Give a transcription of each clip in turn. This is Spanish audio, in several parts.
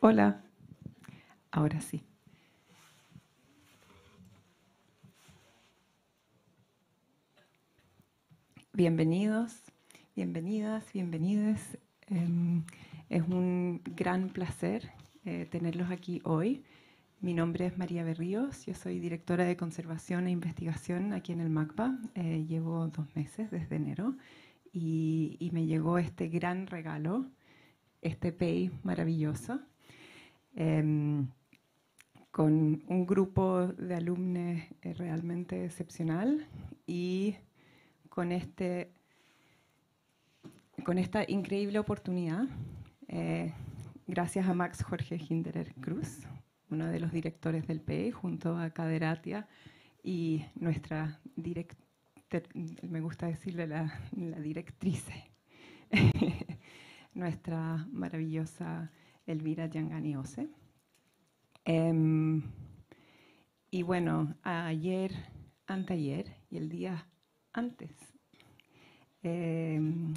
Hola, ahora sí. Bienvenidos, bienvenidas, bienvenides. Em, es un gran placer eh, tenerlos aquí hoy. Mi nombre es María Berríos, yo soy directora de conservación e investigación aquí en el MACPA. Eh, llevo dos meses desde enero y, me llegó este gran regalo este PEI maravilloso, em, con un grupo de alumnos eh, realmente excepcional y con, este, con esta increíble oportunidad, eh, gracias a Max Jorge Hinderer Cruz, uno de los directores del PEI, junto a Caderatia y nuestra directora, me gusta decirle la, la directrice nuestra maravillosa Elvira Yangani Ose. Em, y bueno, ayer, anteayer y el día antes, em,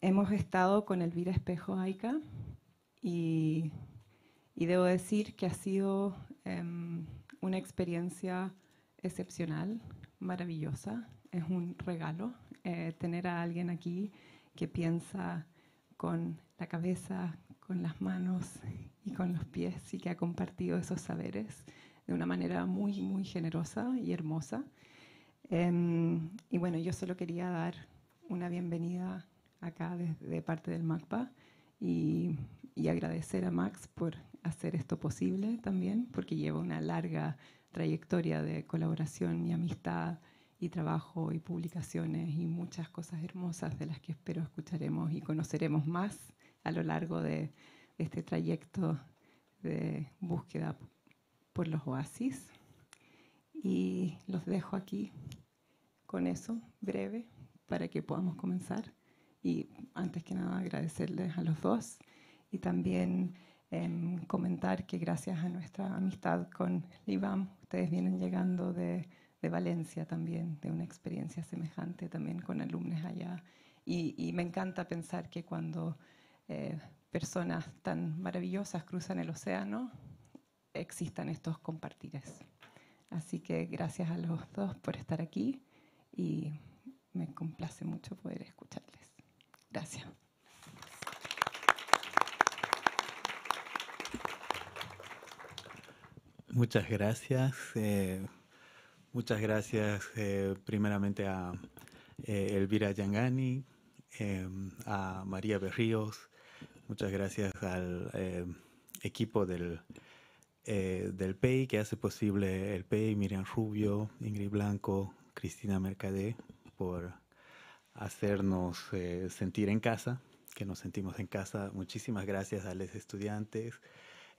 hemos estado con Elvira Espejo Aika y, debo decir que ha sido em, una experiencia excepcional, maravillosa. Es un regalo eh, tener a alguien aquí que piensa con la cabeza, con las manos y con los pies y que ha compartido esos saberes de una manera muy, muy generosa y hermosa. Em, y bueno, yo solo quería dar una bienvenida acá desde de parte del MACPA y, y agradecer a Max por hacer esto posible también, porque lleva una larga trayectoria de colaboración y amistad y trabajo y publicaciones y muchas cosas hermosas de las que espero escucharemos y conoceremos más a lo largo de este trayecto de búsqueda por los oasis. Y los dejo aquí con eso, breve, para que podamos comenzar. Y antes que nada agradecerles a los dos y también em, comentar que gracias a nuestra amistad con Libam, ustedes vienen llegando de de Valencia también, de una experiencia semejante también con alumnos allá. Y, me encanta pensar que cuando eh, personas tan maravillosas cruzan el océano, existan estos compartires. Así que gracias a los dos por estar aquí y me complace mucho poder escucharles. Gracias. Muchas gracias. Eh, Muchas gracias eh, primeramente a eh, Elvira Yangani, em, a María Berríos, muchas gracias al em, equipo del, eh, del PEI que hace posible el PEI, Miriam Rubio, Ingrid Blanco, Cristina Mercadé, por hacernos sentir en casa, que nos sentimos en casa. Muchísimas gracias a los estudiantes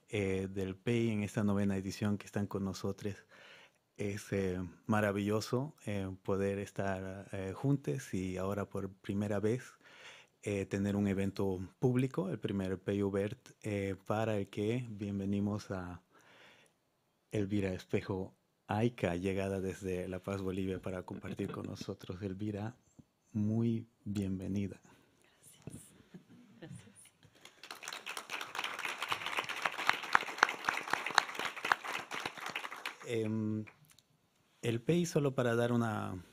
del PEI en esta novena edición que están con nosotros es eh, maravilloso eh, poder estar eh, juntos y ahora por primera vez tener un evento público, el primer PUBERT, para el que bienvenimos a Elvira Espejo Aika, llegada desde La Paz, Bolivia, para compartir con nosotros. Elvira, muy bienvenida. Gracias. Gracias. Em, el PEI, solo para dar una,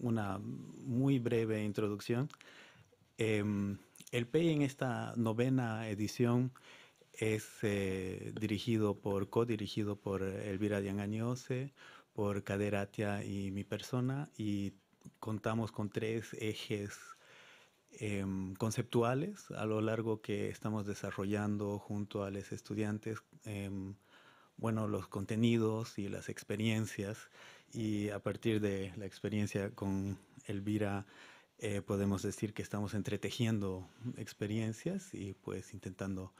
una muy breve introducción, eh, el PEI en esta novena edición es eh, dirigido por, co-dirigido por Elvira Diangañose, por Caderatia y mi persona, y contamos con tres ejes em, conceptuales a lo largo que estamos desarrollando junto a los estudiantes, eh, bueno, los contenidos y las experiencias y a partir de la experiencia con Elvira eh, podemos decir que estamos entretejiendo experiencias y pues intentando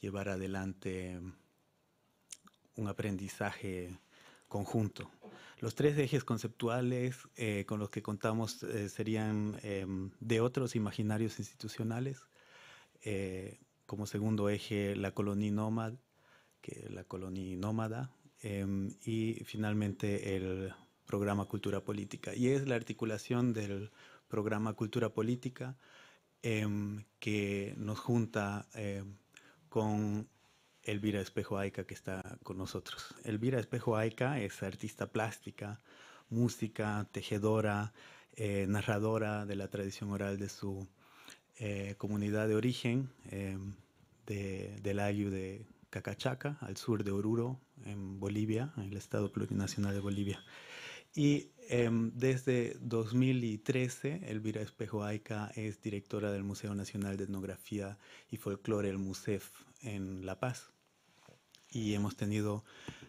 llevar adelante un aprendizaje conjunto. Los tres ejes conceptuales eh, con los que contamos eh, serían em, de otros imaginarios institucionales, como segundo eje la colonia nómada, que la colonia nómada, em, y finalmente el programa Cultura Política. Y es la articulación del programa Cultura Política em, que nos junta em, con Elvira Espejo Aica, que está con nosotros. Elvira Espejo Aica es artista plástica, música, tejedora, eh, narradora de la tradición oral de su eh, comunidad de origen, em, de, del Ayu de Cacachaca, al sur de Oruro, en Bolivia, en el estado plurinacional de Bolivia. Y em, desde 2013, Elvira Espejo Aica es directora del Museo Nacional de Etnografía y Folclore, el MUSEF, en La Paz. Y hemos tenido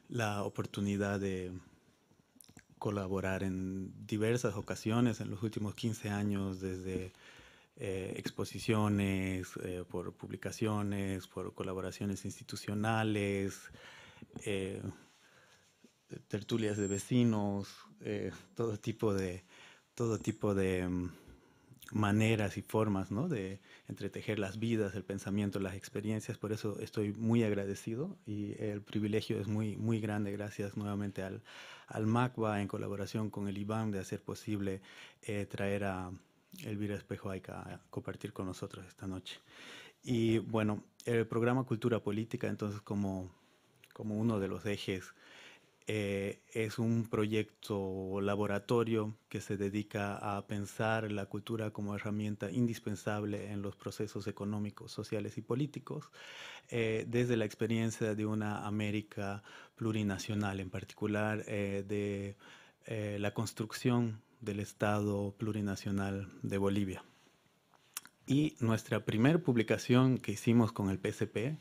la oportunidad de colaborar en diversas ocasiones en los últimos 15 años, desde eh, exposiciones, eh, por publicaciones, por colaboraciones institucionales. Eh, tertulias de vecinos, eh, todo tipo de, todo tipo de mm, maneras y formas ¿no? de entretejer las vidas, el pensamiento, las experiencias. Por eso estoy muy agradecido y el privilegio es muy, muy grande. Gracias nuevamente al, al MACBA en colaboración con el IBAM de hacer posible eh, traer a Elvira Espejo Aica a compartir con nosotros esta noche. Y bueno, el programa Cultura Política, entonces como, como uno de los ejes eh, es un proyecto laboratorio que se dedica a pensar la cultura como herramienta indispensable en los procesos económicos, sociales y políticos, eh, desde la experiencia de una América plurinacional, en particular eh, de la construcción del Estado plurinacional de Bolivia. Y nuestra primera publicación que hicimos con el PCP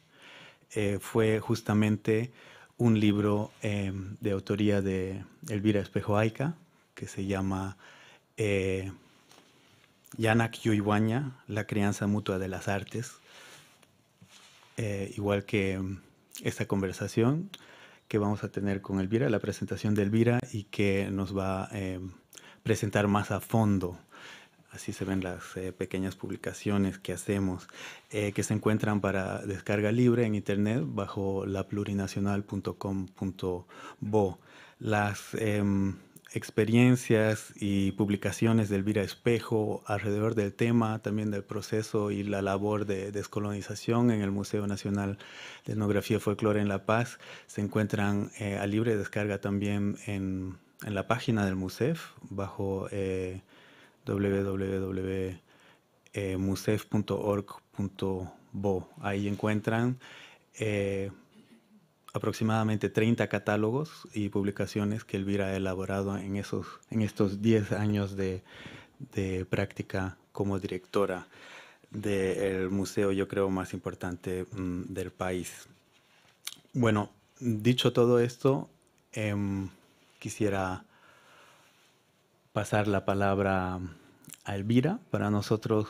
fue justamente un libro em, de autoría de Elvira Espejo Aica, que se llama eh, Yanak La crianza mutua de las artes, eh, igual que em, esta conversación que vamos a tener con Elvira, la presentación de Elvira y que nos va a em, presentar más a fondo así se ven las eh, pequeñas publicaciones que hacemos, eh, que se encuentran para descarga libre en internet bajo laplurinacional.com.bo. Las em, experiencias y publicaciones de Elvira Espejo alrededor del tema, también del proceso y la labor de descolonización en el Museo Nacional de Etnografía y Folklore en La Paz, se encuentran eh, a libre descarga también en, la página del MUSEF bajo www.musef.org.bo. Ahí encuentran eh, aproximadamente 30 catálogos y publicaciones que Elvira ha elaborado en, esos, en estos 10 años de, práctica como directora del museo, yo creo, más importante mm, del país. Bueno, dicho todo esto, em, quisiera pasar la palabra a Elvira. Para nosotros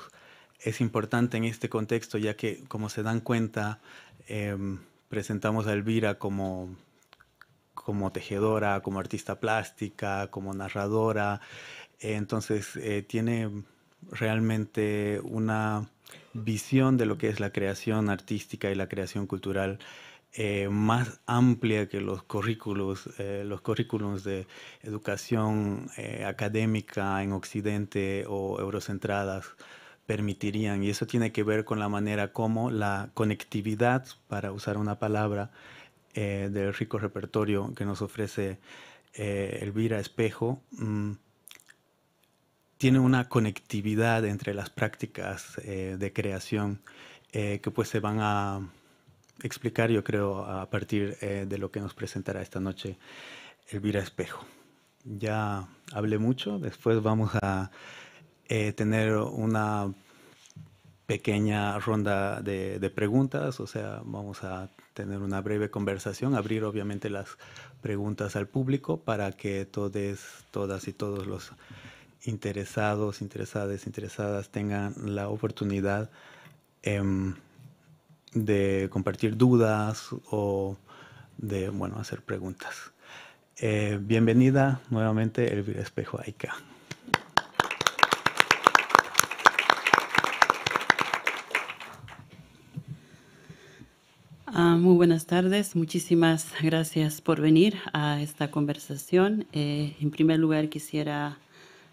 es importante en este contexto, ya que, como se dan cuenta, em, presentamos a Elvira como, como tejedora, como artista plástica, como narradora. entonces, eh, tiene realmente una visión de lo que es la creación artística y la creación cultural eh, más amplia que los currículos, eh, los currículos de educación eh, académica en Occidente o eurocentradas permitirían. Y eso tiene que ver con la manera como la conectividad, para usar una palabra, del rico repertorio que nos ofrece Elvira Espejo, mm, tiene una conectividad entre las prácticas de creación que pues se van a explicar, yo creo, a partir eh, de lo que nos presentará esta noche Elvira Espejo. Ya hablé mucho, después vamos a eh, tener una pequeña ronda de, preguntas, o sea, vamos a tener una breve conversación, abrir obviamente las preguntas al público para que todos, todas y todos los interesados, interesadas, interesadas tengan la oportunidad em, de compartir dudas o de, bueno, hacer preguntas. Eh, bienvenida nuevamente, Elvira Espejo Aika. Ah, muy buenas tardes, muchísimas gracias por venir a esta conversación. Eh, en primer lugar, quisiera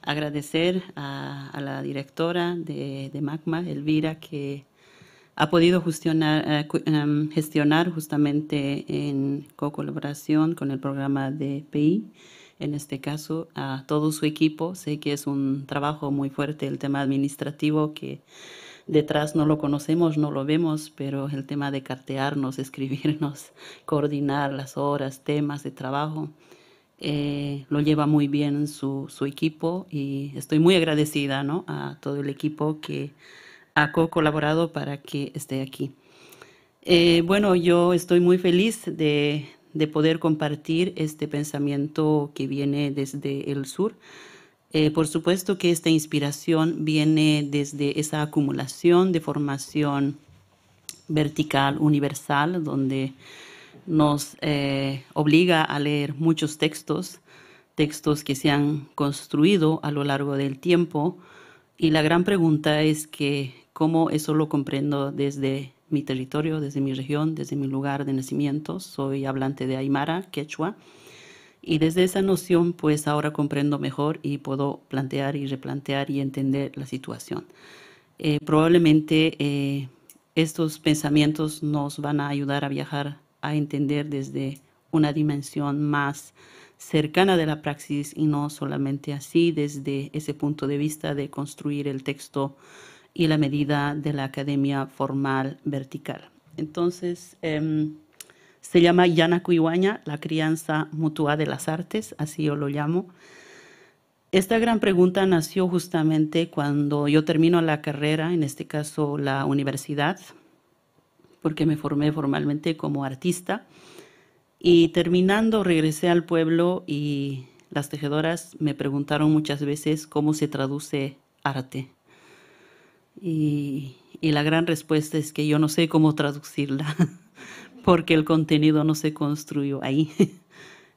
agradecer a, la directora de, de Elvira, que ha podido eh, em, gestionar, justamente en co colaboración con el programa de PI, en este caso, a todo su equipo. Sé que es un trabajo muy fuerte el tema administrativo que detrás no lo conocemos, no lo vemos, pero el tema de cartearnos, escribirnos, coordinar las horas, temas de trabajo. Eh, lo lleva muy bien su, equipo y estoy muy agradecida ¿no? a todo el equipo que ha colaborado para que esté aquí. Eh, bueno, yo estoy muy feliz de, poder compartir este pensamiento que viene desde el sur. Eh, por supuesto que esta inspiración viene desde esa acumulación de formación vertical, universal, donde nos eh, obliga a leer muchos textos, textos que se han construido a lo largo del tiempo. Y la gran pregunta es que cómo eso lo comprendo desde mi territorio, desde mi región, desde mi lugar de nacimiento. Soy hablante de Aymara, Quechua. Y desde esa noción, pues ahora comprendo mejor y puedo plantear y replantear y entender la situación. Eh, probablemente eh, estos pensamientos nos van a ayudar a viajar, a entender desde una dimensión más cercana de la praxis y no solamente así desde ese punto de vista de construir el texto y la medida de la academia formal vertical. Entonces, em, se llama Kuiwaña, la crianza mutua de las artes, así yo lo llamo. Esta gran pregunta nació justamente cuando yo termino la carrera, en este caso la universidad, porque me formé formalmente como artista. Y terminando regresé al pueblo y las tejedoras me preguntaron muchas veces cómo se traduce arte. Y, la gran respuesta es que yo no sé cómo traducirla, porque el contenido no se construyó ahí.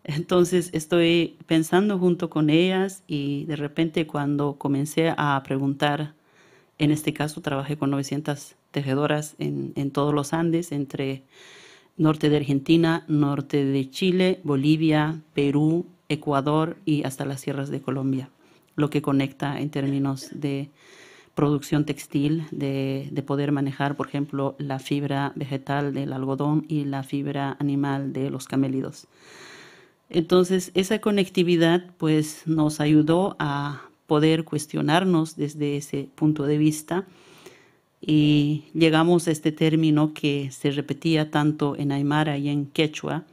Entonces estoy pensando junto con ellas y de repente cuando comencé a preguntar, en este caso trabajé con 900 tejedoras en todos los Andes, entre norte de Argentina, norte de Chile, Bolivia, Perú, Ecuador y hasta las sierras de Colombia, lo que conecta en términos de producción textil, de, de, poder manejar, por ejemplo, la fibra vegetal del algodón y la fibra animal de los camélidos. Entonces, esa conectividad pues, nos ayudó a poder cuestionarnos desde ese punto de vista y llegamos a este término que se repetía tanto en Aymara y en Quechua,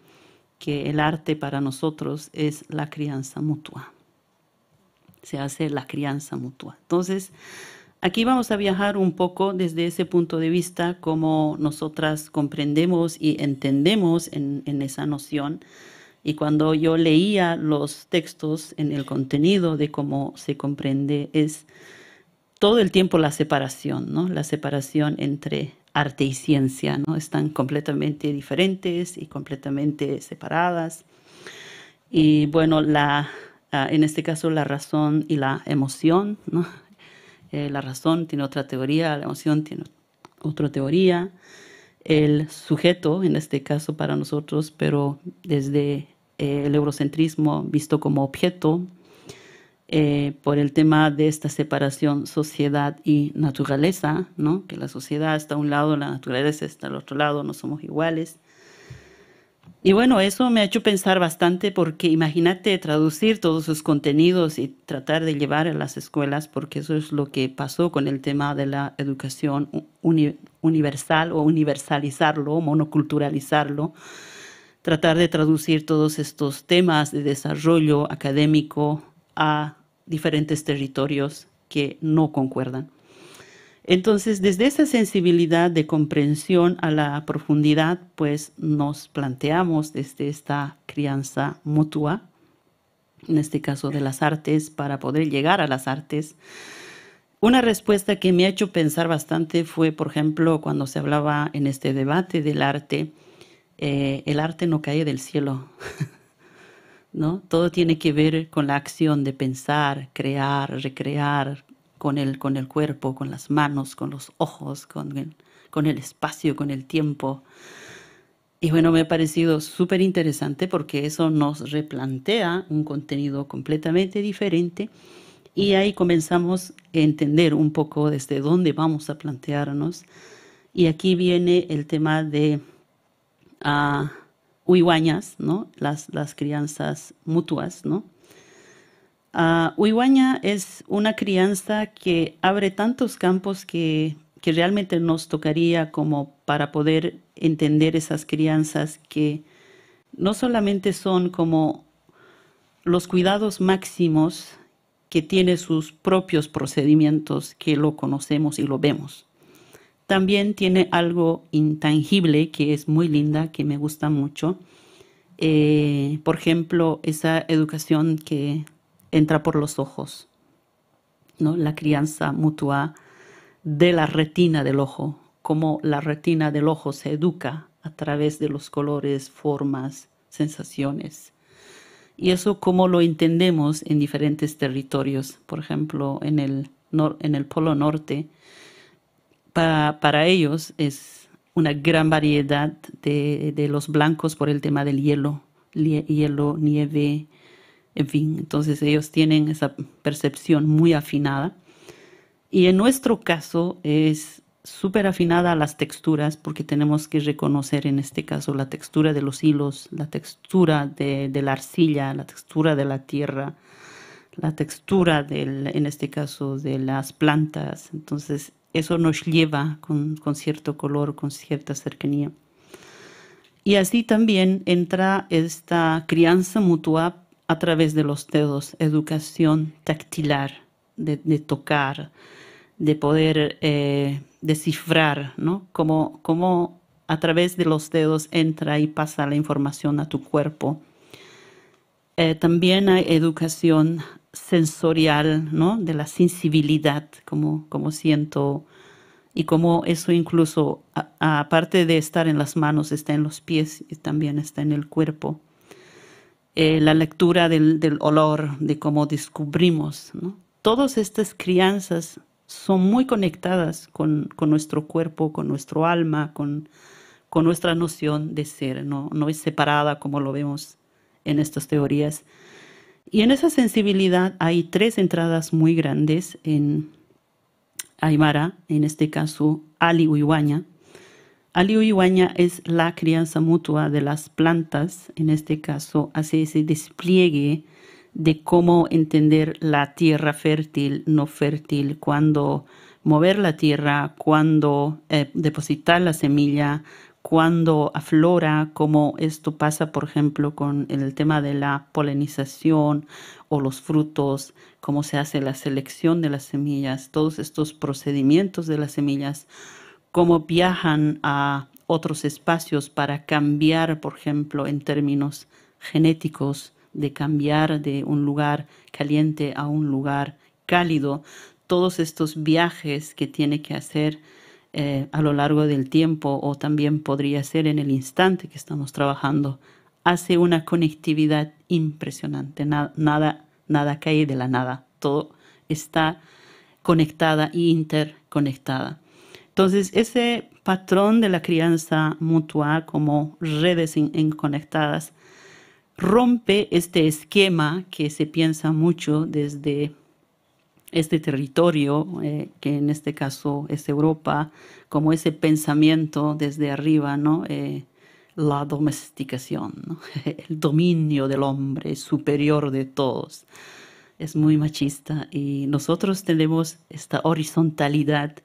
que el arte para nosotros es la crianza mutua. Se hace la crianza mutua. Entonces, Aquí vamos a viajar un poco desde ese punto de vista, como nosotras comprendemos y entendemos en, esa noción. Y cuando yo leía los textos en el contenido de cómo se comprende, es todo el tiempo la separación, ¿no? La separación entre arte y ciencia, ¿no? Están completamente diferentes y completamente separadas. Y bueno, la, ah, en este caso la razón y la emoción, ¿no? Eh, la razón tiene otra teoría, la emoción tiene otra teoría, el sujeto, en este caso para nosotros, pero desde eh, el eurocentrismo visto como objeto, eh, por el tema de esta separación sociedad y naturaleza, ¿no? que la sociedad está a un lado, la naturaleza está al otro lado, no somos iguales. Y bueno, eso me ha hecho pensar bastante porque imagínate traducir todos sus contenidos y tratar de llevar a las escuelas, porque eso es lo que pasó con el tema de la educación universal o universalizarlo, monoculturalizarlo, tratar de traducir todos estos temas de desarrollo académico a diferentes territorios que no concuerdan. Entonces, desde esa sensibilidad de comprensión a la profundidad, pues nos planteamos desde esta crianza mutua, en este caso de las artes, para poder llegar a las artes. Una respuesta que me ha hecho pensar bastante fue, por ejemplo, cuando se hablaba en este debate del arte, eh, el arte no cae del cielo, ¿no? Todo tiene que ver con la acción de pensar, crear, recrear, con el, con el cuerpo, con las manos, con los ojos, con el, con el espacio, con el tiempo. Y bueno, me ha parecido súper interesante porque eso nos replantea un contenido completamente diferente y ahí comenzamos a entender un poco desde dónde vamos a plantearnos. Y aquí viene el tema de uh, ¿no? Las, las crianzas mutuas, ¿no? Uh, es una crianza que abre tantos campos que, realmente nos tocaría como para poder entender esas crianzas que no solamente son como los cuidados máximos que tiene sus propios procedimientos que lo conocemos y lo vemos. También tiene algo intangible que es muy linda, que me gusta mucho. Eh, por ejemplo, esa educación que entra por los ojos, ¿no? La crianza mutua de la retina del ojo, cómo la retina del ojo se educa a través de los colores, formas, sensaciones. Y eso cómo lo entendemos en diferentes territorios, por ejemplo, en el, en el Polo Norte, para, ellos es una gran variedad de, de, los blancos por el tema del hielo, hielo, nieve, en fin, entonces ellos tienen esa percepción muy afinada. Y en nuestro caso es súper afinada a las texturas porque tenemos que reconocer en este caso la textura de los hilos, la textura de, la arcilla, la textura de la tierra, la textura del, en este caso de las plantas. Entonces eso nos lleva con, con cierto color, con cierta cercanía. Y así también entra esta crianza mutua a través de los dedos, educación tactilar, de, tocar, de poder eh, descifrar, ¿no? Cómo, a través de los dedos entra y pasa la información a tu cuerpo. Eh, también hay educación sensorial, ¿no? De la sensibilidad, como, como siento y como eso incluso, aparte de estar en las manos, está en los pies y también está en el cuerpo. Eh, la lectura del, olor, de cómo descubrimos. Todas estas crianzas son muy conectadas con, nuestro cuerpo, con nuestro alma, con, nuestra noción de ser. ¿no? no es separada como lo vemos en estas teorías. Y en esa sensibilidad hay tres entradas muy grandes en Aymara, en este caso Ali Aliu es la crianza mutua de las plantas, en este caso hace ese despliegue de cómo entender la tierra fértil, no fértil, cuando mover la tierra, cuando eh, depositar la semilla, cuando aflora, cómo esto pasa, por ejemplo, con el tema de la polinización o los frutos, cómo se hace la selección de las semillas, todos estos procedimientos de las semillas cómo viajan a otros espacios para cambiar, por ejemplo, en términos genéticos, de cambiar de un lugar caliente a un lugar cálido, todos estos viajes que tiene que hacer eh, a lo largo del tiempo o también podría ser en el instante que estamos trabajando, hace una conectividad impresionante. nada, nada cae de la nada, todo está conectada e interconectada. Entonces, ese patrón de la crianza mutua como redes inconectadas rompe este esquema que se piensa mucho desde este territorio, eh, que en este caso es Europa, como ese pensamiento desde arriba, ¿no? Eh, la domesticación, el dominio del hombre superior de todos. Es muy machista y nosotros tenemos esta horizontalidad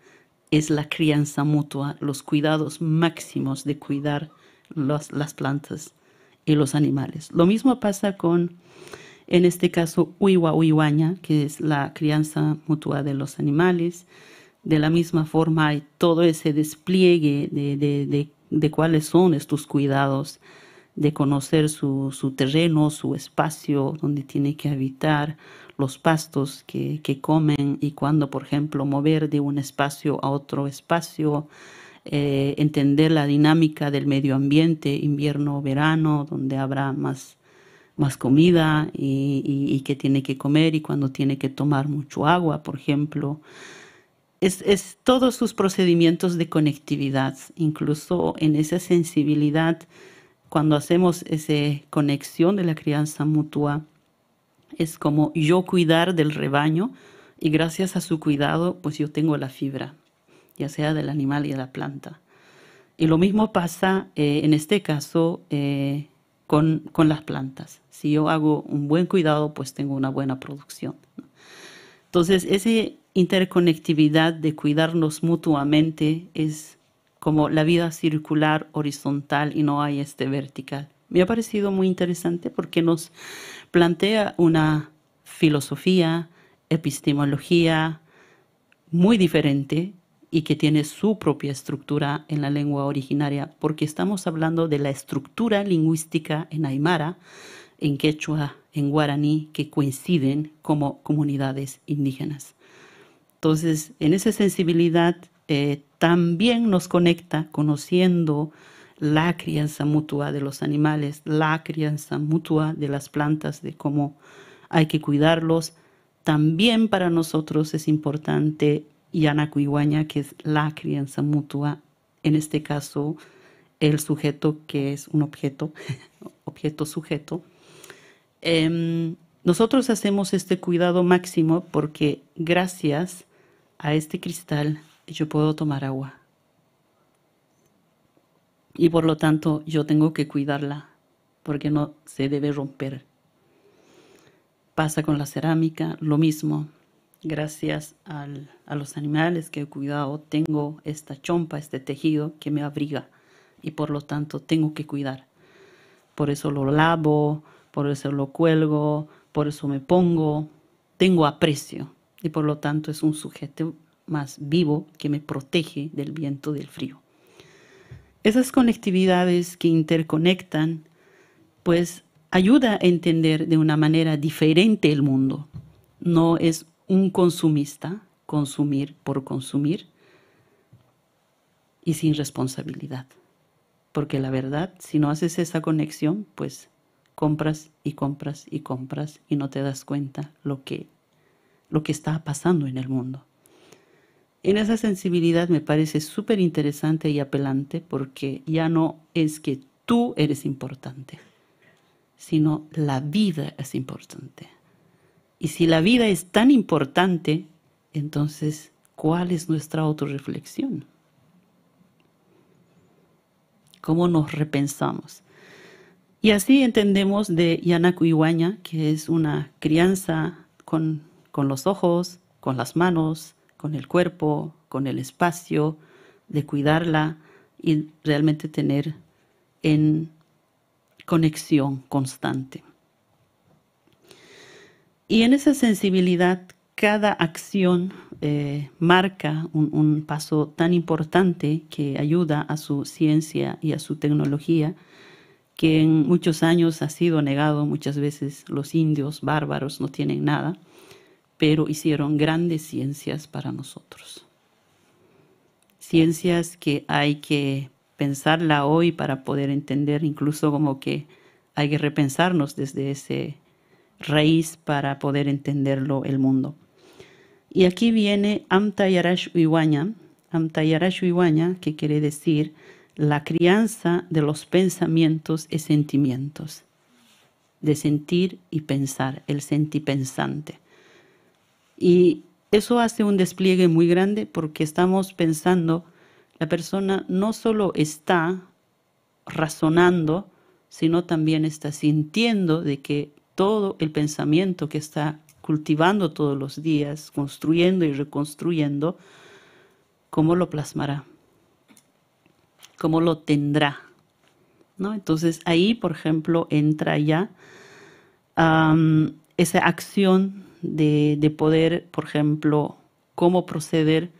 es la crianza mutua, los cuidados máximos de cuidar las plantas y los animales. Lo mismo pasa con, en este caso, uiwa uiwaña, que es la crianza mutua de los animales. De la misma forma hay todo ese despliegue de, de, de, de cuáles son estos cuidados, de conocer su, su terreno, su espacio donde tiene que habitar, los pastos que, que comen y cuando, por ejemplo, mover de un espacio a otro espacio, eh, entender la dinámica del medio ambiente, invierno, verano, donde habrá más, más comida y, que tiene que comer y cuando tiene que tomar mucho agua, por ejemplo. Es, es, todos sus procedimientos de conectividad, incluso en esa sensibilidad, cuando hacemos esa conexión de la crianza mutua, es como yo cuidar del rebaño y gracias a su cuidado pues yo tengo la fibra, ya sea del animal y de la planta. Y lo mismo pasa eh, en este caso eh, con, con, las plantas. Si yo hago un buen cuidado pues tengo una buena producción. Entonces esa interconectividad de cuidarnos mutuamente es como la vida circular horizontal y no hay este vertical. Me ha parecido muy interesante porque nos plantea una filosofía, epistemología muy diferente y que tiene su propia estructura en la lengua originaria, porque estamos hablando de la estructura lingüística en Aymara, en quechua, en guaraní, que coinciden como comunidades indígenas. Entonces, en esa sensibilidad eh, también nos conecta conociendo la crianza mutua de los animales, la crianza mutua de las plantas, de cómo hay que cuidarlos. También para nosotros es importante Yanacuihuaña, que es la crianza mutua, en este caso el sujeto que es un objeto, objeto-sujeto. Em, nosotros hacemos este cuidado máximo porque gracias a este cristal yo puedo tomar agua y por lo tanto yo tengo que cuidarla porque no se debe romper. Pasa con la cerámica, lo mismo. Gracias a los animales que he cuidado, tengo esta chompa, este tejido que me abriga y por lo tanto tengo que cuidar. Por eso lo lavo, por eso lo cuelgo, por eso me pongo. Tengo aprecio y por lo tanto es un sujeto más vivo que me protege del viento, del frío. Esas conectividades que interconectan, pues ayuda a entender de una manera diferente el mundo. No es un consumista, consumir por consumir y sin responsabilidad. Porque la verdad, si no haces esa conexión, pues compras y compras y compras y no te das cuenta lo que, lo que está pasando en el mundo. En esa sensibilidad me parece súper interesante y apelante porque ya no es que tú eres importante, sino la vida es importante. Y si la vida es tan importante, entonces, ¿cuál es nuestra autorreflexión? ¿Cómo nos repensamos? Y así entendemos de Yanaku Iwaña, que es una crianza con, con los ojos, con las manos, con el cuerpo, con el espacio, de cuidarla y realmente tener en conexión constante. Y en esa sensibilidad, cada acción eh, marca un, paso tan importante que ayuda a su ciencia y a su tecnología, que en muchos años ha sido negado muchas veces. Los indios bárbaros no tienen nada pero hicieron grandes ciencias para nosotros. Ciencias que hay que pensarla hoy para poder entender, incluso como que hay que repensarnos desde ese raíz para poder entenderlo el mundo. Y aquí viene Amtayarash Amta Amtayarash Uiwaña, que quiere decir la crianza de los pensamientos y sentimientos, de sentir y pensar, el sentipensante. Y eso hace un despliegue muy grande porque estamos pensando, la persona no solo está razonando, sino también está sintiendo de que todo el pensamiento que está cultivando todos los días, construyendo y reconstruyendo, cómo lo plasmará, cómo lo tendrá. ¿no? Entonces ahí, por ejemplo, entra ya esa acción de, poder, por ejemplo, cómo proceder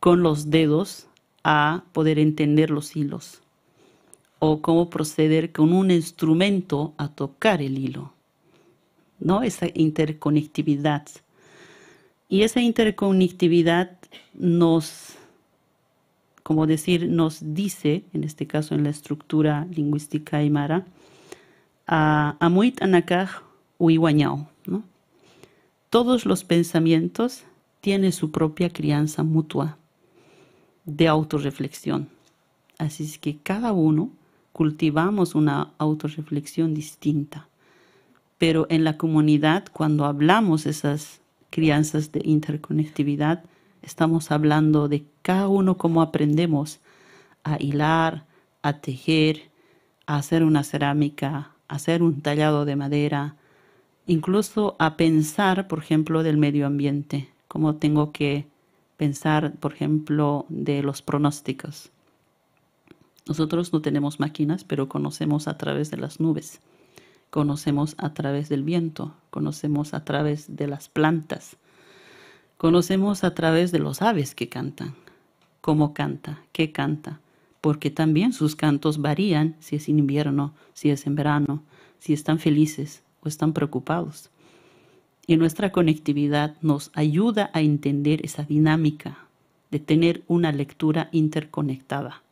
con los dedos a poder entender los hilos o cómo proceder con un instrumento a tocar el hilo. ¿No? Esa interconectividad. Y esa interconectividad nos, como decir, nos dice, en este caso en la estructura lingüística aymara, a muit Anakaj Uiwañao. Todos los pensamientos tienen su propia crianza mutua de autorreflexión. Así es que cada uno cultivamos una autorreflexión distinta. Pero en la comunidad, cuando hablamos esas crianzas de interconectividad, estamos hablando de cada uno cómo aprendemos a hilar, a tejer, a hacer una cerámica, a hacer un tallado de madera, incluso a pensar, por ejemplo, del medio ambiente, cómo tengo que pensar, por ejemplo, de los pronósticos. Nosotros no tenemos máquinas, pero conocemos a través de las nubes, conocemos a través del viento, conocemos a través de las plantas, conocemos a través de los aves que cantan, cómo canta, qué canta, porque también sus cantos varían si es invierno, si es en verano, si están felices, o están preocupados. Y nuestra conectividad nos ayuda a entender esa dinámica de tener una lectura interconectada.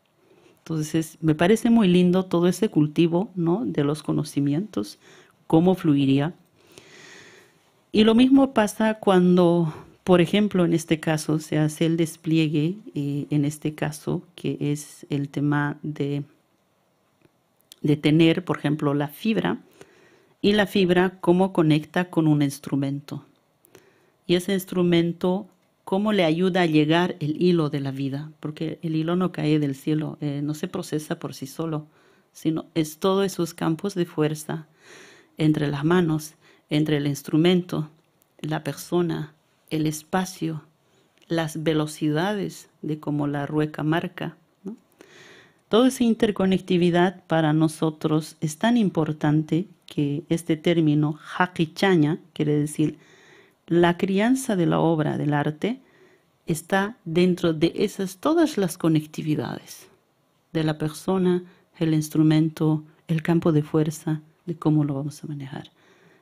Entonces, me parece muy lindo todo ese cultivo ¿no? de los conocimientos, cómo fluiría. Y lo mismo pasa cuando, por ejemplo, en este caso se hace el despliegue, eh, en este caso, que es el tema de, de tener, por ejemplo, la fibra y la fibra cómo conecta con un instrumento. Y ese instrumento cómo le ayuda a llegar el hilo de la vida, porque el hilo no cae del cielo, eh, no se procesa por sí solo, sino es todos esos campos de fuerza entre las manos, entre el instrumento, la persona, el espacio, las velocidades de cómo la rueca marca. Toda esa interconectividad para nosotros es tan importante que este término hakichaña quiere decir la crianza de la obra del arte está dentro de esas todas las conectividades de la persona, el instrumento, el campo de fuerza, de cómo lo vamos a manejar.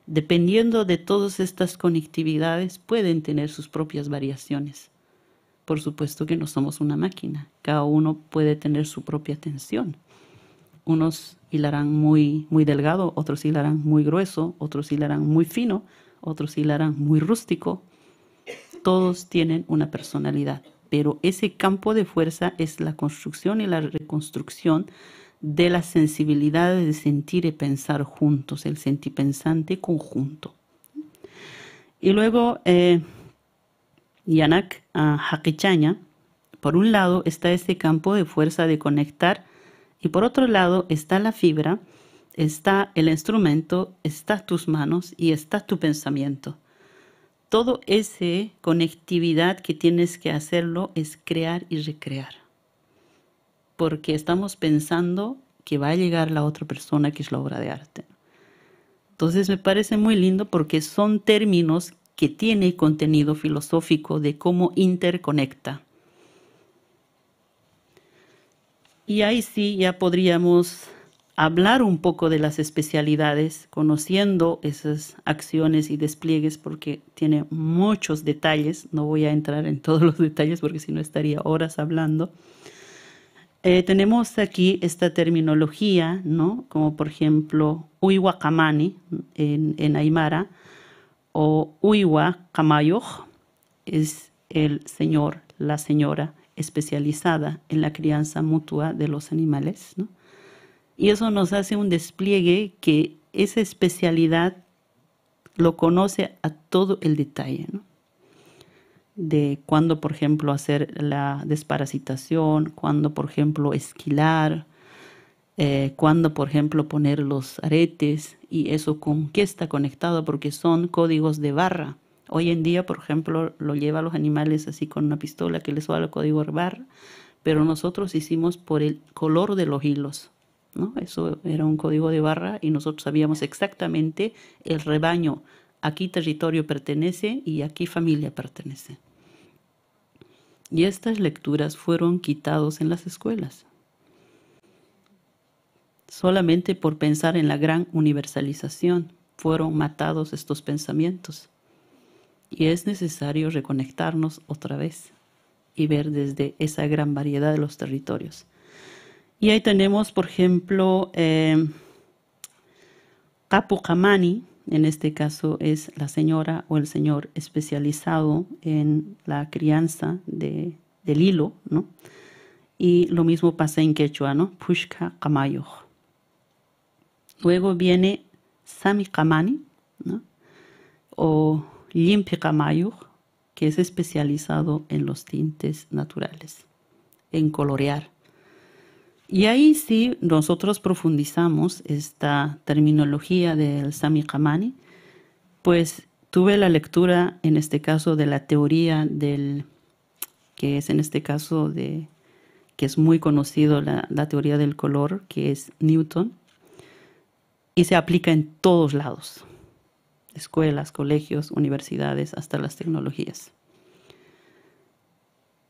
Dependiendo de todas estas conectividades pueden tener sus propias variaciones. Por supuesto que no somos una máquina, cada uno puede tener su propia tensión unos hilarán muy, muy delgado, otros hilarán muy grueso, otros hilarán muy fino, otros hilarán muy rústico. Todos tienen una personalidad, pero ese campo de fuerza es la construcción y la reconstrucción de la sensibilidad de sentir y pensar juntos, el sentipensante conjunto. Y luego eh, Yanak uh, por un lado está este campo de fuerza de conectar y por otro lado está la fibra, está el instrumento, está tus manos y está tu pensamiento. Todo ese conectividad que tienes que hacerlo es crear y recrear. Porque estamos pensando que va a llegar la otra persona que es la obra de arte. Entonces me parece muy lindo porque son términos que tiene contenido filosófico de cómo interconecta. Y ahí sí ya podríamos hablar un poco de las especialidades, conociendo esas acciones y despliegues, porque tiene muchos detalles. No voy a entrar en todos los detalles porque si no estaría horas hablando. Eh, tenemos aquí esta terminología, Como por ejemplo, Uiwa en, en Aymara o Uiwa Kamayoh es el señor, la señora, especializada en la crianza mutua de los animales. Y eso nos hace un despliegue que esa especialidad lo conoce a todo el detalle. De cuándo, por ejemplo, hacer la desparasitación, cuándo, por ejemplo, esquilar, cuando eh, cuándo, por ejemplo, poner los aretes y eso con qué está conectado, porque son códigos de barra Hoy en día, por ejemplo, lo lleva a los animales así con una pistola que les va el código barra, pero nosotros hicimos por el color de los hilos. ¿no? Eso era un código de barra y nosotros sabíamos exactamente el rebaño. Aquí territorio pertenece y aquí familia pertenece. Y estas lecturas fueron quitados en las escuelas. Solamente por pensar en la gran universalización fueron matados estos pensamientos y es necesario reconectarnos otra vez y ver desde esa gran variedad de los territorios. Y ahí tenemos, por ejemplo, eh, em, Kamani, en este caso es la señora o el señor especializado en la crianza de, del hilo, ¿no? Y lo mismo pasa en quechua, ¿no? Pushka Kamayo. Luego viene Sami Kamani, ¿no? O y mayu que es especializado en los tintes naturales, en colorear. Y ahí sí nosotros profundizamos esta terminología del Sami Kamani. pues tuve la lectura en este caso de la teoría del, que es en este caso de, que es muy conocido la, la teoría del color, que es Newton, y se aplica en todos lados escuelas, colegios, universidades, hasta las tecnologías.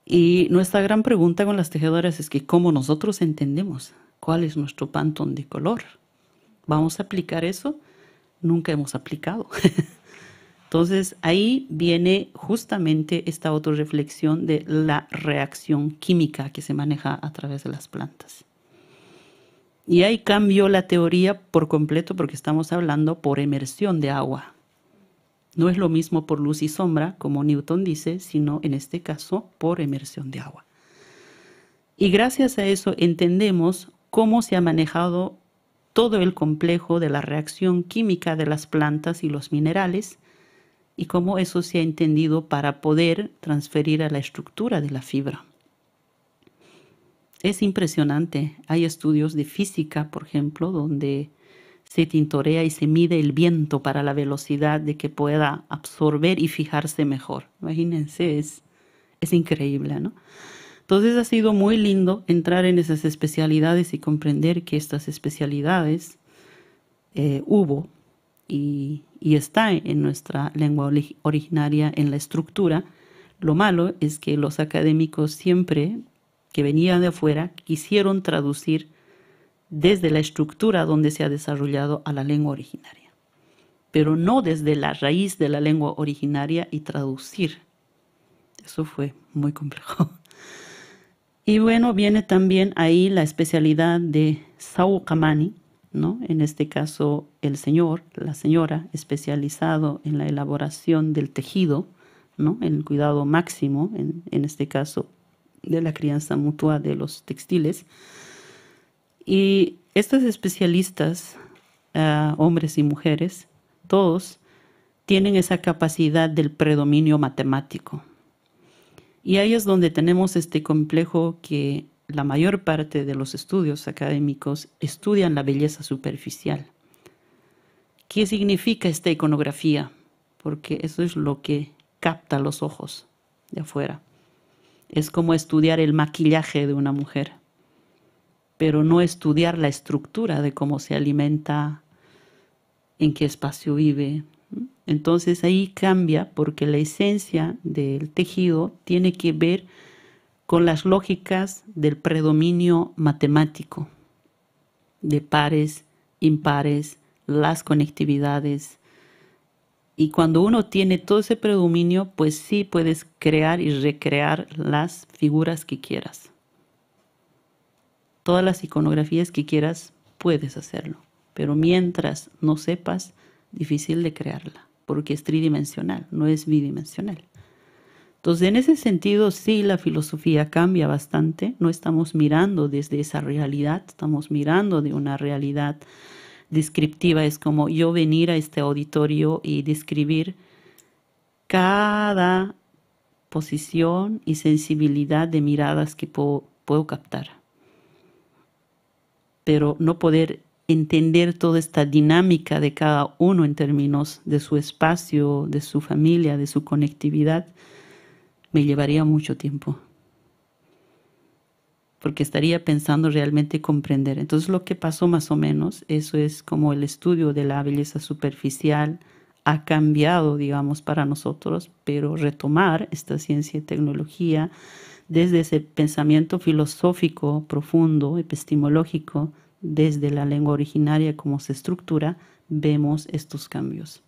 Y nuestra gran pregunta con las tejedoras es que cómo nosotros entendemos cuál es nuestro pantón de color. ¿Vamos a aplicar eso? Nunca hemos aplicado. Entonces ahí viene justamente esta otra reflexión de la reacción química que se maneja a través de las plantas. Y ahí cambió la teoría por completo porque estamos hablando por emersión de agua, no es lo mismo por luz y sombra, como Newton dice, sino en este caso por emersión de agua. Y gracias a eso entendemos cómo se ha manejado todo el complejo de la reacción química de las plantas y los minerales y cómo eso se ha entendido para poder transferir a la estructura de la fibra. Es impresionante. Hay estudios de física, por ejemplo, donde se tintorea y se mide el viento para la velocidad de que pueda absorber y fijarse mejor. Imagínense, es, es increíble, ¿no? Entonces ha sido muy lindo entrar en esas especialidades y comprender que estas especialidades eh, hubo y, y está en nuestra lengua originaria, en la estructura. Lo malo es que los académicos siempre que venían de afuera quisieron traducir desde la estructura donde se ha desarrollado a la lengua originaria, pero no desde la raíz de la lengua originaria y traducir. Eso fue muy complejo. Y bueno, viene también ahí la especialidad de Sao ¿no? En este caso, el señor, la señora, especializado en la elaboración del tejido, ¿no? En el cuidado máximo, en, en este caso, de la crianza mutua de los textiles y estos especialistas, eh, hombres y mujeres, todos tienen esa capacidad del predominio matemático. Y ahí es donde tenemos este complejo que la mayor parte de los estudios académicos estudian la belleza superficial. ¿Qué significa esta iconografía? Porque eso es lo que capta los ojos de afuera. Es como estudiar el maquillaje de una mujer pero no estudiar la estructura de cómo se alimenta, en qué espacio vive. Entonces ahí cambia porque la esencia del tejido tiene que ver con las lógicas del predominio matemático, de pares, impares, las conectividades. Y cuando uno tiene todo ese predominio, pues sí puedes crear y recrear las figuras que quieras todas las iconografías que quieras, puedes hacerlo. Pero mientras no sepas, difícil de crearla, porque es tridimensional, no es bidimensional. Entonces, en ese sentido, sí, la filosofía cambia bastante. No estamos mirando desde esa realidad, estamos mirando de una realidad descriptiva. Es como yo venir a este auditorio y describir cada posición y sensibilidad de miradas que puedo, puedo captar pero no poder entender toda esta dinámica de cada uno en términos de su espacio, de su familia, de su conectividad, me llevaría mucho tiempo. Porque estaría pensando realmente comprender. Entonces lo que pasó más o menos, eso es como el estudio de la belleza superficial ha cambiado, digamos, para nosotros, pero retomar esta ciencia y tecnología desde ese pensamiento filosófico profundo, epistemológico, desde la lengua originaria como se estructura, vemos estos cambios.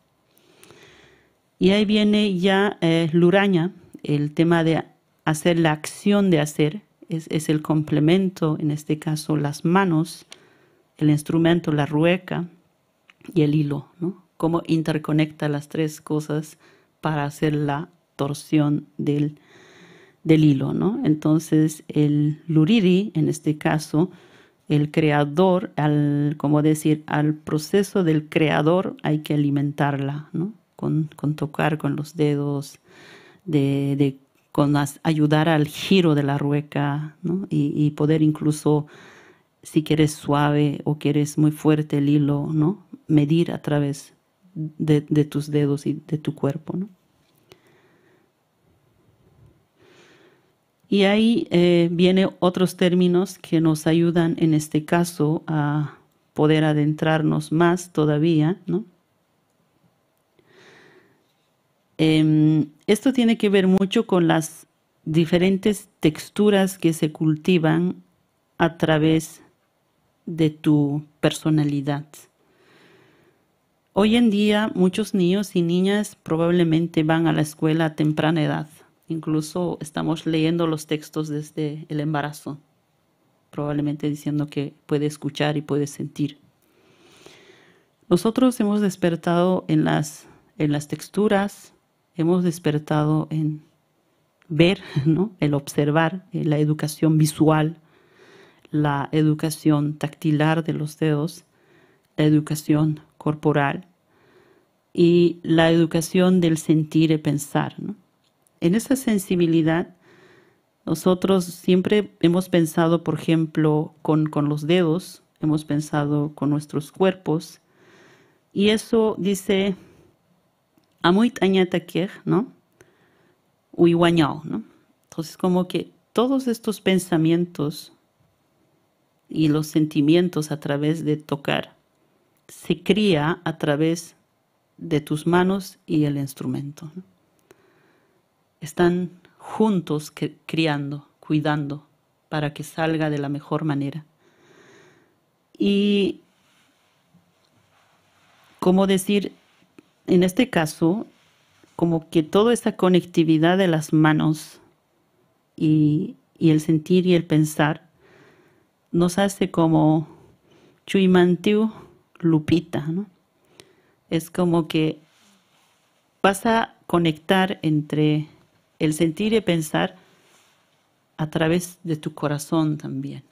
Y ahí viene ya eh, Luraña, el tema de hacer la acción de hacer, es, es, el complemento, en este caso las manos, el instrumento, la rueca y el hilo, ¿no? Cómo interconecta las tres cosas para hacer la torsión del del hilo, ¿no? Entonces el luriri, en este caso, el creador, al, como decir, al proceso del creador hay que alimentarla, ¿no? Con, tocar con los dedos, de, con ayudar al giro de la rueca, ¿no? Y, poder incluso, si quieres suave o quieres muy fuerte el hilo, ¿no? Medir a través de, de tus dedos y de tu cuerpo, ¿no? Y ahí eh, vienen otros términos que nos ayudan en este caso a poder adentrarnos más todavía, em, esto tiene que ver mucho con las diferentes texturas que se cultivan a través de tu personalidad. Hoy en día muchos niños y niñas probablemente van a la escuela a temprana edad Incluso estamos leyendo los textos desde el embarazo, probablemente diciendo que puede escuchar y puede sentir. Nosotros hemos despertado en las, texturas, hemos despertado en ver, ¿no? el observar, eh, la educación visual, la educación tactilar de los dedos, la educación corporal y la educación del sentir y pensar. ¿no? en esa sensibilidad, nosotros siempre hemos pensado, por ejemplo, con, los dedos, hemos pensado con nuestros cuerpos, y eso dice, amuit ¿no? Uiwañao, ¿no? Entonces, como que todos estos pensamientos y los sentimientos a través de tocar se cría a través de tus manos y el instrumento. ¿no? están juntos criando, cuidando, para que salga de la mejor manera. Y, como decir, en este caso, como que toda esa conectividad de las manos y, el sentir y el pensar nos hace como Chuimantiu Lupita, ¿no? Es como que vas a conectar entre el sentir y pensar a través de tu corazón también.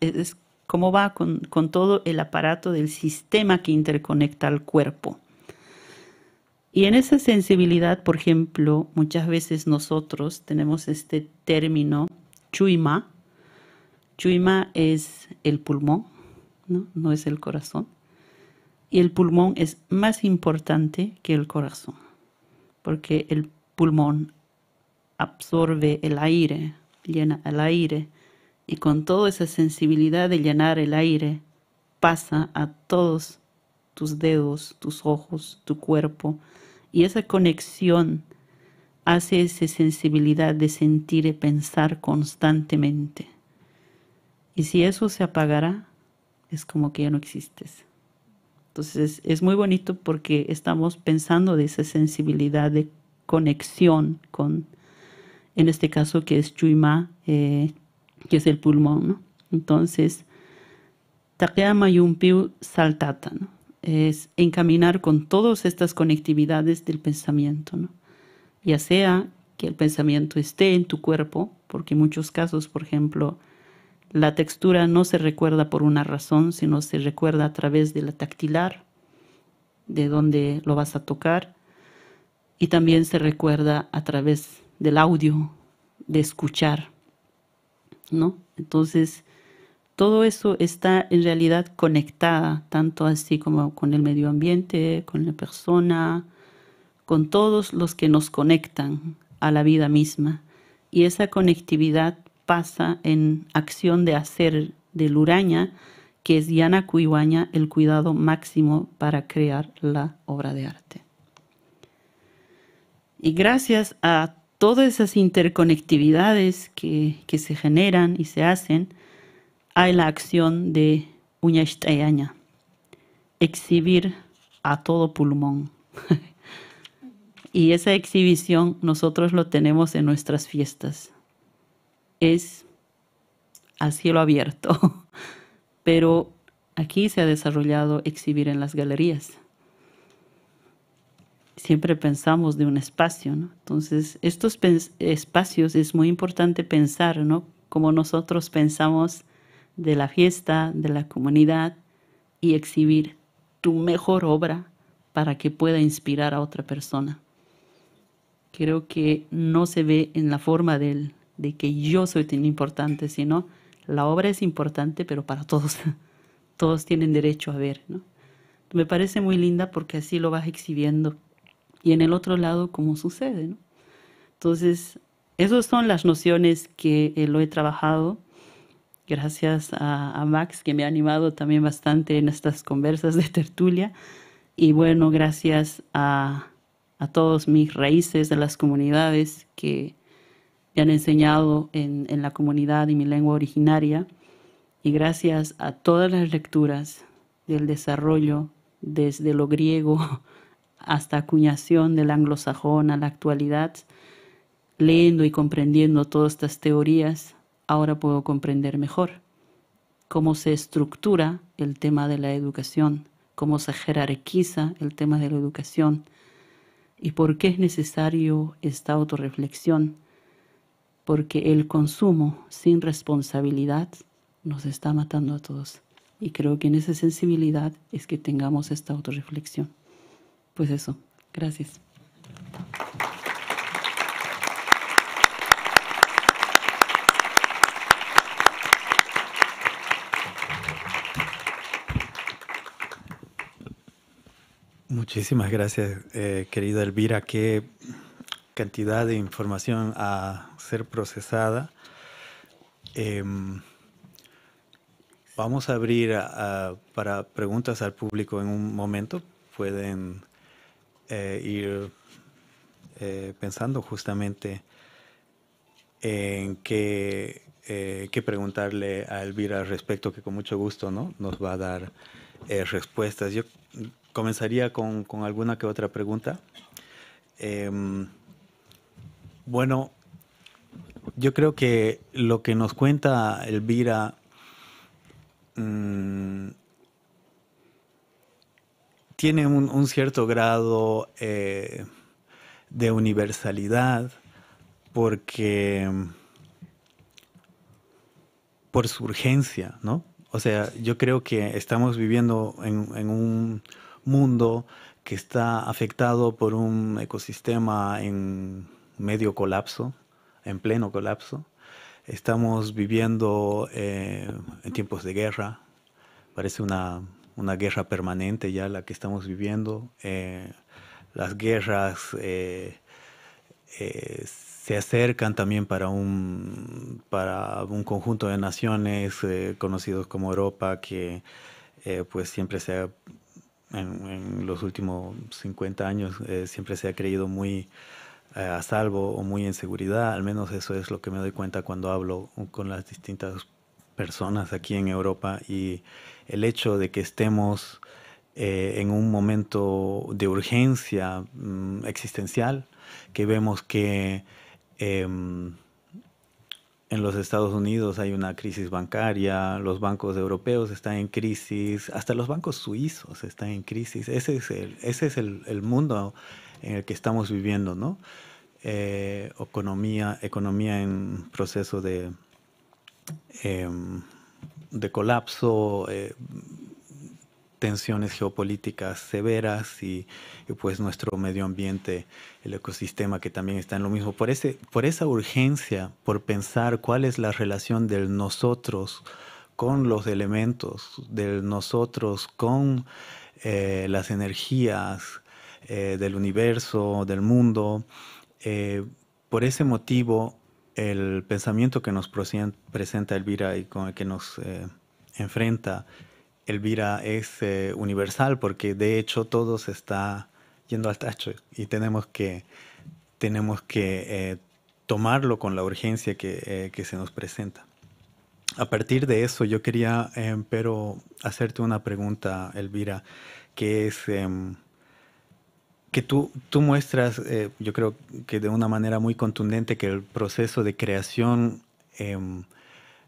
Es, como va con, todo el aparato del sistema que interconecta al cuerpo. Y en esa sensibilidad, por ejemplo, muchas veces nosotros tenemos este término chuima. Chuima es el pulmón, ¿no? no es el corazón. Y el pulmón es más importante que el corazón, porque el pulmón absorbe el aire, llena el aire, y con toda esa sensibilidad de llenar el aire, pasa a todos tus dedos, tus ojos, tu cuerpo, y esa conexión hace esa sensibilidad de sentir y pensar constantemente. Y si eso se apagará, es como que ya no existes. Entonces es muy bonito porque estamos pensando de esa sensibilidad de conexión con, en este caso que es Chuima, eh, que es el pulmón. Entonces, un Yumpiu Saltata es encaminar con todas estas conectividades del pensamiento, ya sea que el pensamiento esté en tu cuerpo, porque en muchos casos, por ejemplo, la textura no se recuerda por una razón, sino se recuerda a través de la tactilar, de donde lo vas a tocar, y también se recuerda a través del audio, de escuchar, ¿no? Entonces, todo eso está en realidad conectada, tanto así como con el medio ambiente, con la persona, con todos los que nos conectan a la vida misma. Y esa conectividad pasa en acción de hacer del Uraña, que es Diana Cuihuaña, el cuidado máximo para crear la obra de arte. Y gracias a todas esas interconectividades que, se generan y se hacen, hay la acción de uña exhibir a todo pulmón. y esa exhibición nosotros lo tenemos en nuestras fiestas. Es al cielo abierto, pero aquí se ha desarrollado exhibir en las galerías siempre pensamos de un espacio, Entonces, estos espacios es muy importante pensar, ¿no? Como nosotros pensamos de la fiesta, de la comunidad y exhibir tu mejor obra para que pueda inspirar a otra persona. Creo que no se ve en la forma del, de que yo soy tan importante, sino la obra es importante, pero para todos. Todos tienen derecho a ver, ¿no? Me parece muy linda porque así lo vas exhibiendo y en el otro lado cómo sucede. Entonces, esas son las nociones que eh, lo he trabajado. Gracias a, Max, que me ha animado también bastante en estas conversas de tertulia. Y bueno, gracias a, todos mis raíces de las comunidades que me han enseñado en, en la comunidad y mi lengua originaria. Y gracias a todas las lecturas del desarrollo desde lo griego hasta acuñación del anglosajón a la actualidad, leyendo y comprendiendo todas estas teorías, ahora puedo comprender mejor cómo se estructura el tema de la educación, cómo se jerarquiza el tema de la educación y por qué es necesario esta autorreflexión, porque el consumo sin responsabilidad nos está matando a todos. Y creo que en esa sensibilidad es que tengamos esta autorreflexión pues eso, gracias. Muchísimas gracias, eh, querida Elvira. Qué cantidad de información a ser procesada. Em, vamos a abrir para preguntas al público en un momento. Pueden eh, ir eh, pensando justamente en eh, qué, preguntarle a Elvira al respecto, que con mucho gusto ¿no? nos va a dar respuestas. Yo comenzaría con, alguna que otra pregunta. Em, bueno, yo creo que lo que nos cuenta Elvira mm, tiene un, cierto grado eh, de universalidad porque por su urgencia, ¿no? O sea, yo creo que estamos viviendo en, un mundo que está afectado por un ecosistema en medio colapso, en pleno colapso. Estamos viviendo eh, en tiempos de guerra, parece una una guerra permanente ya la que estamos viviendo. Eh, las guerras eh, eh, se acercan también para un, para un conjunto de naciones conocidos como Europa, que pues siempre se ha, en, en, los últimos 50 años, siempre se ha creído muy a salvo o muy en seguridad, al menos eso es lo que me doy cuenta cuando hablo con las distintas personas aquí en Europa y, el hecho de que estemos eh, en un momento de urgencia mm, existencial, que vemos que em, en los Estados Unidos hay una crisis bancaria, los bancos europeos están en crisis, hasta los bancos suizos están en crisis. Ese es el, mundo en el que estamos viviendo, ¿no? Eh, economía, economía en proceso de em, de colapso, eh, tensiones geopolíticas severas y, pues nuestro medio ambiente, el ecosistema que también está en lo mismo. Por, ese, por esa urgencia, por pensar cuál es la relación del nosotros con los elementos, del nosotros con eh, las energías eh, del universo, del mundo, por ese motivo el pensamiento que nos presenta Elvira y con el que nos eh, enfrenta Elvira es eh, universal porque de hecho todo se está yendo al tacho y tenemos que, tenemos que eh, tomarlo con la urgencia que, que, se nos presenta. A partir de eso yo quería, pero hacerte una pregunta, Elvira, que es... Em, que tú, tú muestras, eh, yo creo que de una manera muy contundente, que el proceso de creación em,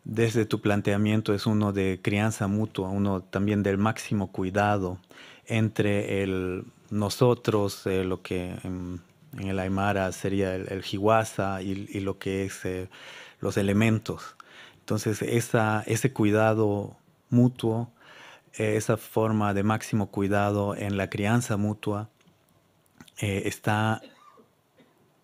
desde tu planteamiento es uno de crianza mutua, uno también del máximo cuidado entre el nosotros, eh, lo que en, el Aymara sería el, el y, y, lo que es eh, los elementos. Entonces, esa, ese cuidado mutuo, esa forma de máximo cuidado en la crianza mutua, eh, está,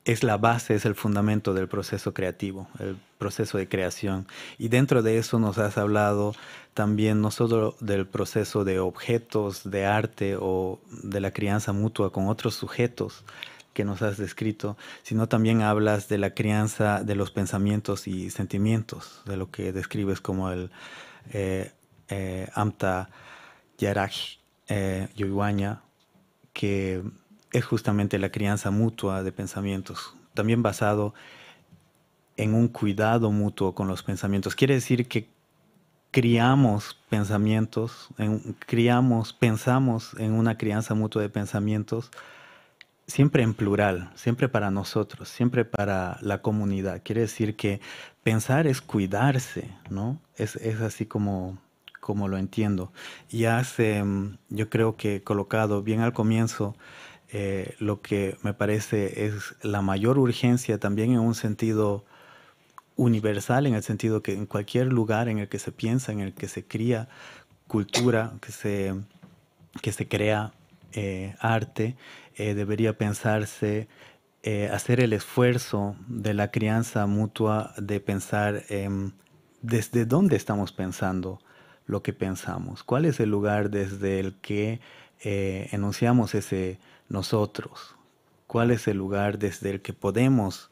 es la base, es el fundamento del proceso creativo, el proceso de creación. Y dentro de eso nos has hablado también no solo del proceso de objetos, de arte o de la crianza mutua con otros sujetos, que nos has descrito, sino también hablas de la crianza de los pensamientos y sentimientos, de lo que describes como el eh, eh, Amta Yaraj eh, que es justamente la crianza mutua de pensamientos, también basado en un cuidado mutuo con los pensamientos. Quiere decir que criamos pensamientos, criamos, pensamos en una crianza mutua de pensamientos, siempre en plural, siempre para nosotros, siempre para la comunidad. Quiere decir que pensar es cuidarse, ¿no? Es, es así como, como lo entiendo. Y hace, mm, yo creo que colocado bien al comienzo, eh, lo que me parece es la mayor urgencia también en un sentido universal, en el sentido que en cualquier lugar en el que se piensa, en el que se cría cultura, que se, que se crea eh, arte, eh, debería pensarse hacer el esfuerzo de la crianza mutua de pensar desde dónde estamos pensando lo que pensamos, cuál es el lugar desde el que enunciamos ese nosotros, cuál es el lugar desde el que podemos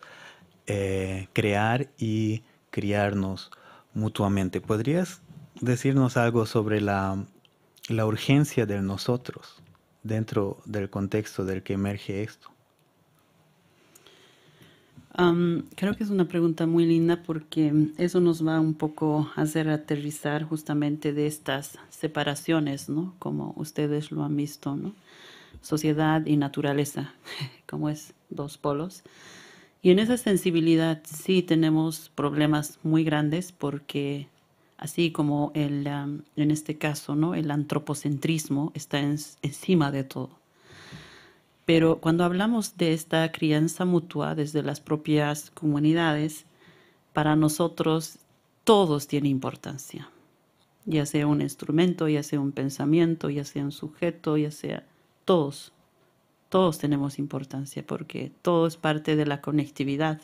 eh, crear y criarnos mutuamente. ¿Podrías decirnos algo sobre la, urgencia de nosotros dentro del contexto del que emerge esto? creo que es una pregunta muy linda porque eso nos va un poco a hacer aterrizar justamente de estas separaciones, ¿no? Como ustedes lo han visto, ¿no? sociedad y naturaleza, como es dos polos. Y en esa sensibilidad sí tenemos problemas muy grandes porque así como el, en este caso, ¿no? el antropocentrismo está encima de todo. Pero cuando hablamos de esta crianza mutua desde las propias comunidades, para nosotros todos tienen importancia, ya sea un instrumento, ya sea un pensamiento, ya sea un sujeto, ya sea todos, todos tenemos importancia porque todo es parte de la conectividad,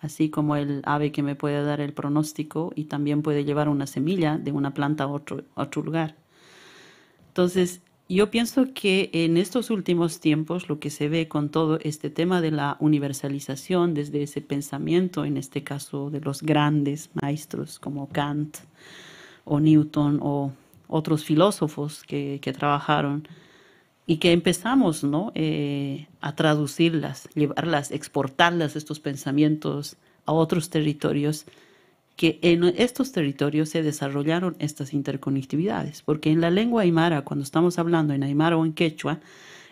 así como el ave que me puede dar el pronóstico y también puede llevar una semilla de una planta a otro, otro lugar. Entonces, yo pienso que en estos últimos tiempos lo que se ve con todo este tema de la universalización, desde ese pensamiento, en este caso de los grandes maestros como Kant o Newton o otros filósofos que, que trabajaron, y que empezamos ¿no? Eh, a traducirlas, llevarlas, exportarlas, estos pensamientos a otros territorios, que en estos territorios se desarrollaron estas interconectividades, porque en la lengua aymara, cuando estamos hablando en aymara o en quechua,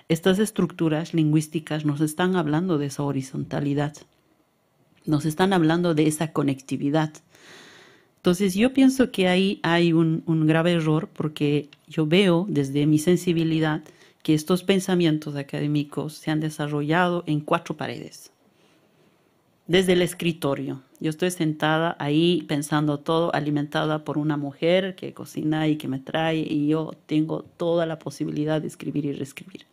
estas estructuras lingüísticas nos están hablando de esa horizontalidad, nos están hablando de esa conectividad. Entonces yo pienso que ahí hay un, un grave error porque yo veo desde mi sensibilidad, que estos pensamientos académicos se han desarrollado en cuatro paredes. Desde el escritorio. Yo estoy sentada ahí pensando todo, alimentada por una mujer que cocina y que me trae, y yo tengo toda la posibilidad de escribir y reescribir.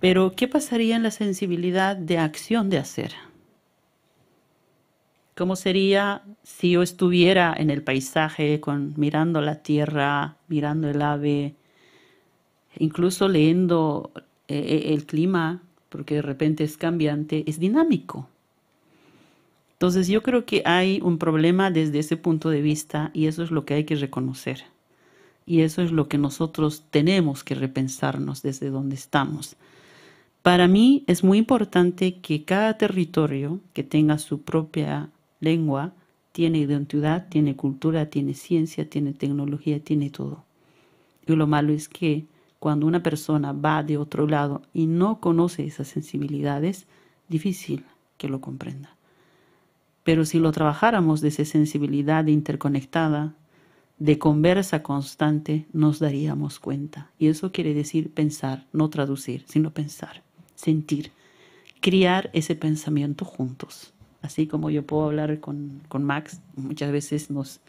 Pero, ¿qué pasaría en la sensibilidad de acción de hacer? ¿Cómo sería si yo estuviera en el paisaje, con, mirando la tierra, mirando el ave, incluso leyendo eh, eh, el clima, porque de repente es cambiante, es dinámico. Entonces yo creo que hay un problema desde ese punto de vista y eso es lo que hay que reconocer. Y eso es lo que nosotros tenemos que repensarnos desde donde estamos. Para mí es muy importante que cada territorio que tenga su propia lengua, tiene identidad, tiene cultura, tiene ciencia, tiene tecnología, tiene todo. Y lo malo es que cuando una persona va de otro lado y no conoce esas sensibilidades, difícil que lo comprenda. Pero si lo trabajáramos de esa sensibilidad interconectada, de conversa constante, nos daríamos cuenta. Y eso quiere decir pensar, no traducir, sino pensar, sentir, criar ese pensamiento juntos así como yo puedo hablar con, Max, muchas veces nos,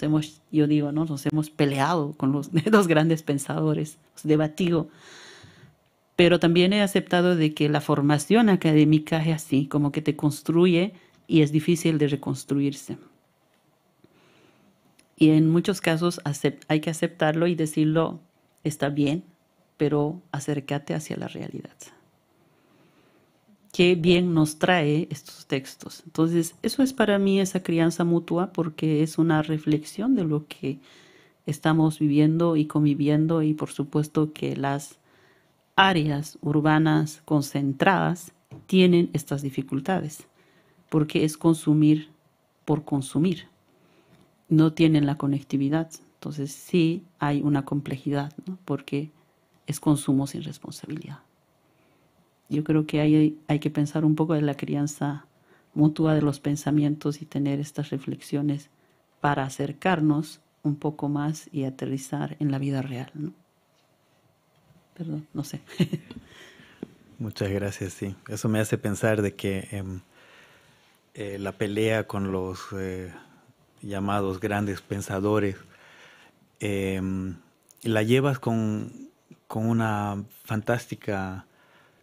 hemos, yo digo, ¿no? Nos hemos peleado con los, dos grandes pensadores, debatido, pero también he aceptado de que la formación académica es así, como que te construye y es difícil de reconstruirse. Y en muchos casos hay que aceptarlo y decirlo, está bien, pero acércate hacia la realidad qué bien nos trae estos textos. Entonces, eso es para mí esa crianza mutua porque es una reflexión de lo que estamos viviendo y conviviendo y por supuesto que las áreas urbanas concentradas tienen estas dificultades porque es consumir por consumir. No tienen la conectividad. Entonces sí hay una complejidad porque es consumo sin responsabilidad yo creo que hay, hay que pensar un poco de la crianza mutua de los pensamientos y tener estas reflexiones para acercarnos un poco más y aterrizar en la vida real. ¿no? Perdón, no sé. Muchas gracias, sí. Eso me hace pensar de que em, eh, la pelea con los eh, llamados grandes pensadores em, la llevas con una fantástica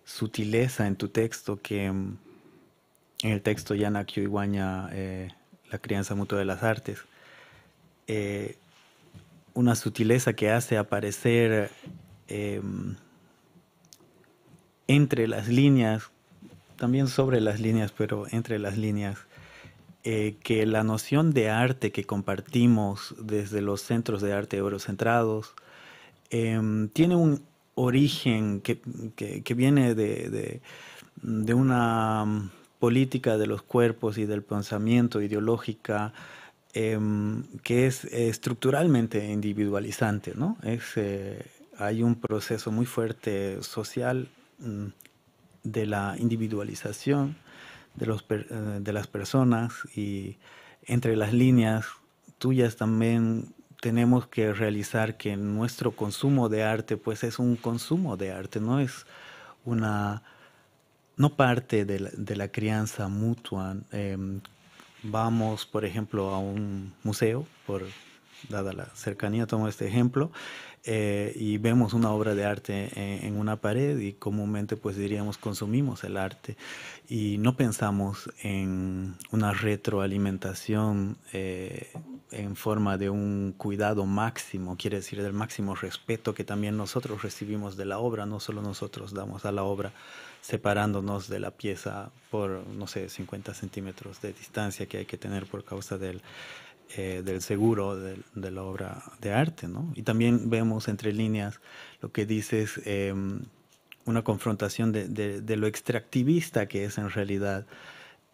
sutileza en tu texto que mm, en el texto Yana y eh, La crianza mutua de las artes, eh, una sutileza que hace aparecer eh, entre las líneas, también sobre las líneas, pero entre las líneas, eh, que la noción de arte que compartimos desde los centros de arte eurocentrados eh, tiene un origen que, viene de, una mm, política de los cuerpos y del pensamiento ideológica em, que es estructuralmente individualizante, ¿no? Eh, hay un proceso muy fuerte social mm, de la individualización de, eh, de las personas y entre las líneas tuyas también tenemos que realizar que nuestro consumo de arte pues es un consumo de arte, no es una, no parte de la, crianza mutua. Em, vamos, por ejemplo, a un museo, por, dada la cercanía tomo este ejemplo, eh, y vemos una obra de arte e, en, una pared y comúnmente pues diríamos consumimos el arte y no pensamos en una retroalimentación. Eh, en forma de un cuidado máximo, quiere decir del máximo respeto que también nosotros recibimos de la obra, no solo nosotros damos a la obra separándonos de la pieza por, no sé, 50 centímetros de distancia que hay que tener por causa del, eh, del seguro de, la obra de arte, ¿no? Y también vemos entre líneas lo que dices, eh, una confrontación de, lo extractivista que es en realidad.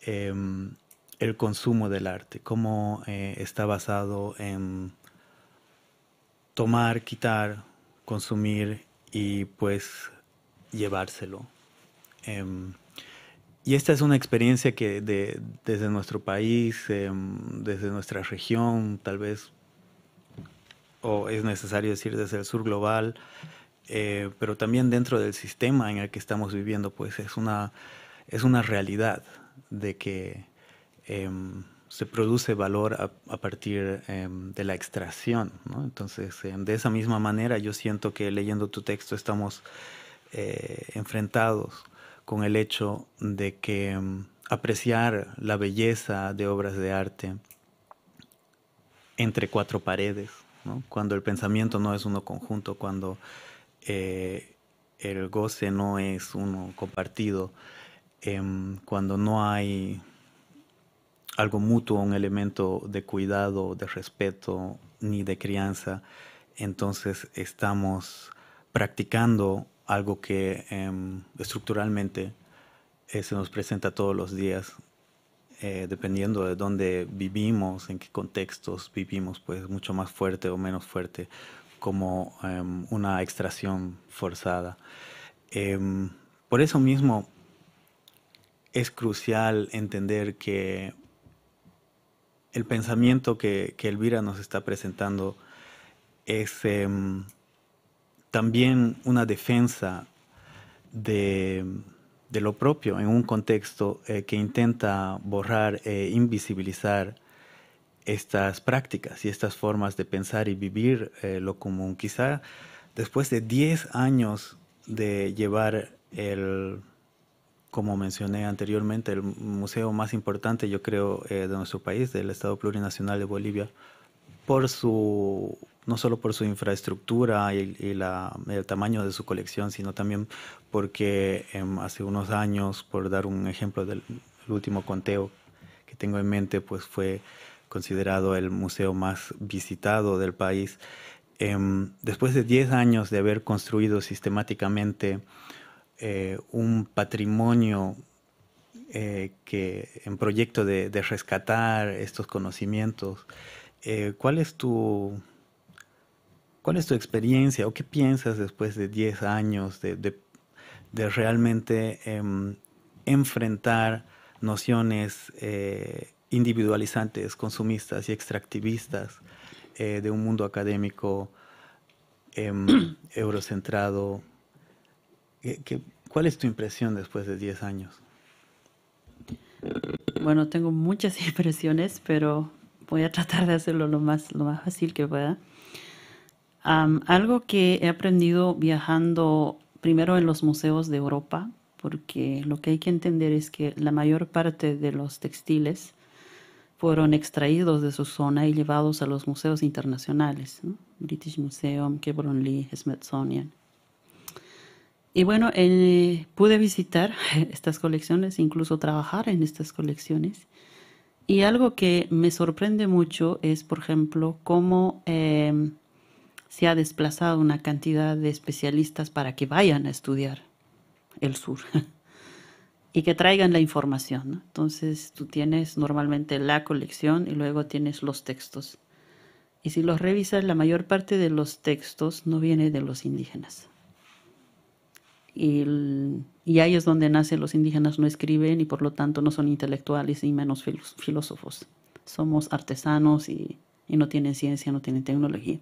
Em, el consumo del arte, cómo eh, está basado en tomar, quitar, consumir y pues llevárselo. Em, y esta es una experiencia que desde nuestro país, em, desde nuestra región, tal vez, o es necesario decir desde el sur global, eh, pero también dentro del sistema en el que estamos viviendo, pues es una, es una realidad de que Em, se produce valor a, partir em, de la extracción. Entonces, em, de esa misma manera, yo siento que leyendo tu texto estamos eh, enfrentados con el hecho de que apreciar la belleza de obras de arte entre cuatro paredes, cuando el pensamiento no es uno conjunto, cuando eh, el goce no es uno compartido, cuando no hay algo mutuo, un elemento de cuidado, de respeto, ni de crianza. Entonces estamos practicando algo que em, estructuralmente eh, se nos presenta todos los días, eh, dependiendo de dónde vivimos, en qué contextos vivimos, pues mucho más fuerte o menos fuerte, como em, una extracción forzada. Em, por eso mismo es crucial entender que el pensamiento que, Elvira nos está presentando es em, también una defensa de, lo propio en un contexto eh, que intenta borrar e invisibilizar estas prácticas y estas formas de pensar y vivir eh, lo común. Quizá después de 10 años de llevar el como mencioné anteriormente, el museo más importante, yo creo, eh, de nuestro país, del Estado Plurinacional de Bolivia, por su, no solo por su infraestructura y, la, el tamaño de su colección, sino también porque em, hace unos años, por dar un ejemplo del último conteo que tengo en mente, pues fue considerado el museo más visitado del país. Eh, después de 10 años de haber construido sistemáticamente eh, un patrimonio eh, que en proyecto de, rescatar estos conocimientos. Eh, ¿Cuál es tu cuál es tu experiencia o qué piensas después de 10 años de realmente em, enfrentar nociones individualizantes, consumistas y extractivistas de un mundo académico em, eurocentrado? cuál es tu impresión después de 10 años? Bueno, tengo muchas impresiones, pero voy a tratar de hacerlo lo más, lo más fácil que pueda. algo que he aprendido viajando primero en los museos de Europa, porque lo que hay que entender es que la mayor parte de los textiles fueron extraídos de su zona y llevados a los museos internacionales, British Museum, Kebron Lee, Smithsonian. Y bueno, eh, pude visitar estas colecciones, incluso trabajar en estas colecciones. Y algo que me sorprende mucho es, por ejemplo, cómo em, se ha desplazado una cantidad de especialistas para que vayan a estudiar el sur y que traigan la información. Entonces tú tienes normalmente la colección y luego tienes los textos. Y si los revisas, la mayor parte de los textos no viene de los indígenas. Y, ahí es donde nacen los indígenas no escriben y por lo tanto no son intelectuales y menos filósofos. Somos artesanos y, no tienen ciencia, no tienen tecnología.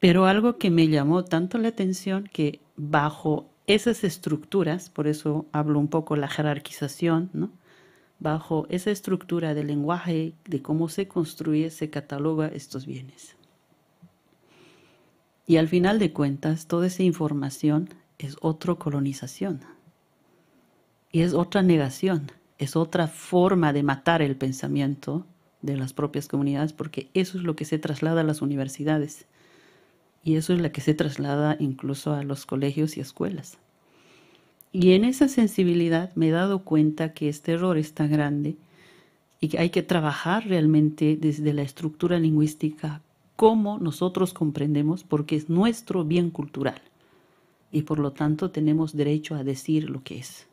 Pero algo que me llamó tanto la atención que bajo esas estructuras, por eso hablo un poco la jerarquización, ¿no? bajo esa estructura del lenguaje, de cómo se construye, se cataloga estos bienes. Y al final de cuentas, toda esa información es otra colonización. Y es otra negación, es otra forma de matar el pensamiento de las propias comunidades, porque eso es lo que se traslada a las universidades. Y eso es lo que se traslada incluso a los colegios y escuelas. Y en esa sensibilidad me he dado cuenta que este error es tan grande y que hay que trabajar realmente desde la estructura lingüística como nosotros comprendemos, porque es nuestro bien cultural y por lo tanto tenemos derecho a decir lo que es.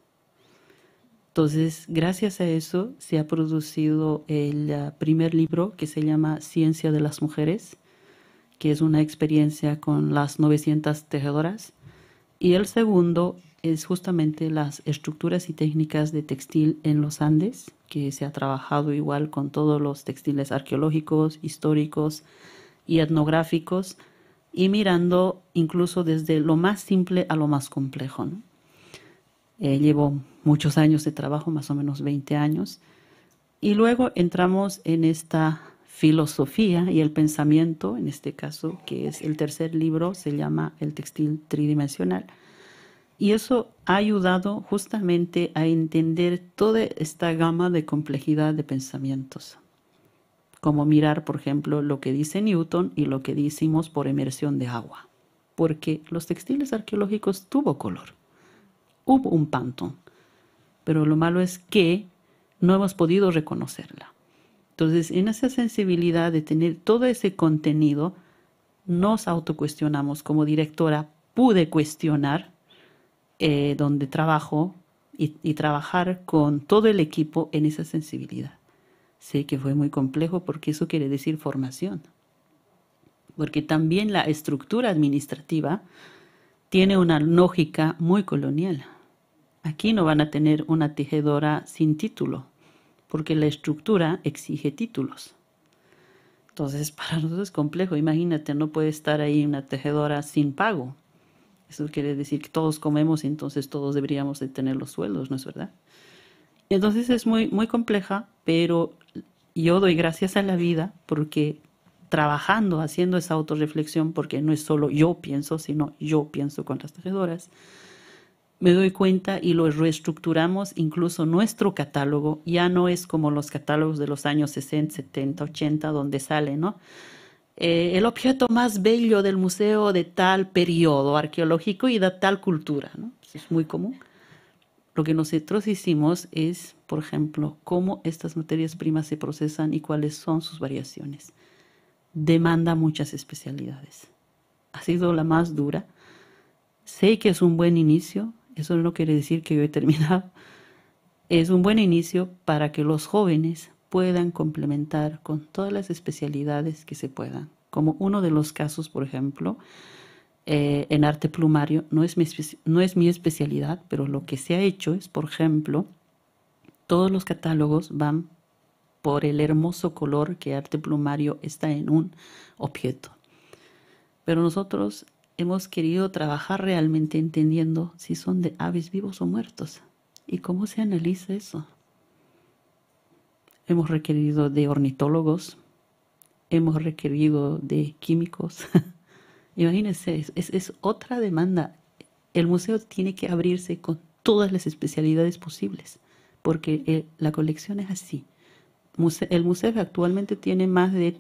Entonces, gracias a eso se ha producido el eh, primer libro que se llama Ciencia de las Mujeres, que es una experiencia con las 900 tejedoras, y el segundo es justamente las estructuras y técnicas de textil en los Andes, que se ha trabajado igual con todos los textiles arqueológicos, históricos y etnográficos y mirando incluso desde lo más simple a lo más complejo. Eh, llevo muchos años de trabajo, más o menos 20 años, y luego entramos en esta filosofía y el pensamiento, en este caso, que es el tercer libro, se llama El textil tridimensional. Y eso ha ayudado justamente a entender toda esta gama de complejidad de pensamientos como mirar, por ejemplo, lo que dice Newton y lo que decimos por emersión de agua, porque los textiles arqueológicos tuvo color, hubo un pantón, pero lo malo es que no hemos podido reconocerla. Entonces, en esa sensibilidad de tener todo ese contenido, nos autocuestionamos. Como directora, pude cuestionar eh, donde trabajo y trabajar con todo el equipo en esa sensibilidad. Sé que fue muy complejo porque eso quiere decir formación. Porque también la estructura administrativa tiene una lógica muy colonial. Aquí no van a tener una tejedora sin título, porque la estructura exige títulos. Entonces, para nosotros es complejo. Imagínate, no puede estar ahí una tejedora sin pago. Eso quiere decir que todos comemos y entonces todos deberíamos de tener los sueldos, ¿no es verdad? Entonces es muy, muy compleja, pero yo doy gracias a la vida porque trabajando, haciendo esa autorreflexión, porque no es solo yo pienso, sino yo pienso con las tejedoras, me doy cuenta y lo reestructuramos, incluso nuestro catálogo ya no es como los catálogos de los años 60, 70, 80, donde sale, ¿no? Eh, el objeto más bello del museo de tal periodo arqueológico y de tal cultura, ¿no? Pues es muy común. Lo que nosotros hicimos es, por ejemplo, cómo estas materias primas se procesan y cuáles son sus variaciones. Demanda muchas especialidades. Ha sido la más dura. Sé que es un buen inicio, eso no quiere decir que yo he terminado. Es un buen inicio para que los jóvenes puedan complementar con todas las especialidades que se puedan. Como uno de los casos, por ejemplo, eh, en arte plumario, no es, mi, no es mi especialidad, pero lo que se ha hecho es, por ejemplo, todos los catálogos van por el hermoso color que arte plumario está en un objeto. Pero nosotros hemos querido trabajar realmente entendiendo si son de aves vivos o muertos y cómo se analiza eso. Hemos requerido de ornitólogos, hemos requerido de químicos, Imagínense, es, otra demanda. El museo tiene que abrirse con todas las especialidades posibles, porque eh, la colección es así. el museo actualmente tiene más de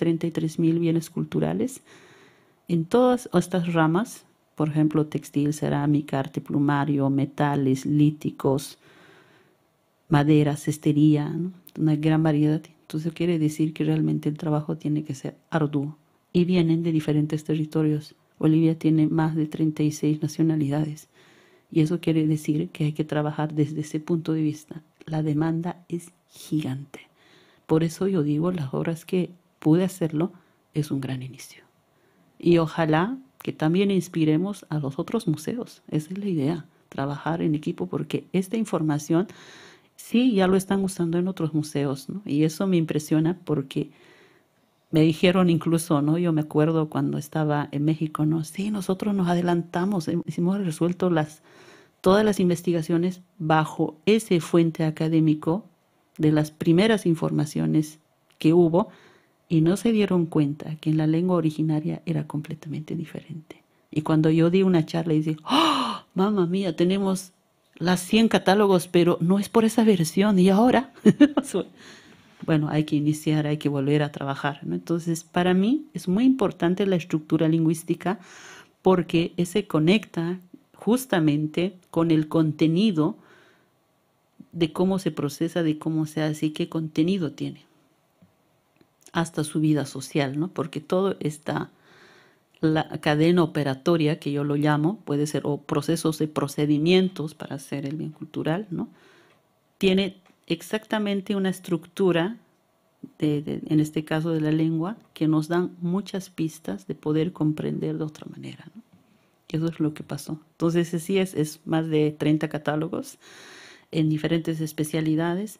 mil bienes culturales en todas estas ramas, por ejemplo, textil, cerámica, arte plumario, metales, líticos, madera, cestería, una gran variedad. Entonces quiere decir que realmente el trabajo tiene que ser arduo y vienen de diferentes territorios. Bolivia tiene más de 36 nacionalidades y eso quiere decir que hay que trabajar desde ese punto de vista. La demanda es gigante. Por eso yo digo, las obras que pude hacerlo es un gran inicio. Y ojalá que también inspiremos a los otros museos. Esa es la idea, trabajar en equipo porque esta información sí ya lo están usando en otros museos. ¿no? Y eso me impresiona porque me dijeron incluso, ¿no? Yo me acuerdo cuando estaba en México, ¿no? Sí, nosotros nos adelantamos, hicimos resuelto las, todas las investigaciones bajo ese fuente académico de las primeras informaciones que hubo y no se dieron cuenta que en la lengua originaria era completamente diferente. Y cuando yo di una charla y dije, ¡Oh, ¡Ah! mamá mía, tenemos las 100 catálogos, pero no es por esa versión, ¿y ahora? bueno, hay que iniciar, hay que volver a trabajar. ¿no? Entonces, para mí es muy importante la estructura lingüística porque se conecta justamente con el contenido de cómo se procesa, de cómo se hace y qué contenido tiene. Hasta su vida social, ¿no? Porque todo está la cadena operatoria, que yo lo llamo, puede ser, o procesos de procedimientos para hacer el bien cultural, ¿no? Tiene exactamente una estructura, en este caso de la lengua, que nos dan muchas pistas de poder comprender de otra manera. Eso es lo que pasó. Entonces, sí, es, es más de 30 catálogos en diferentes especialidades.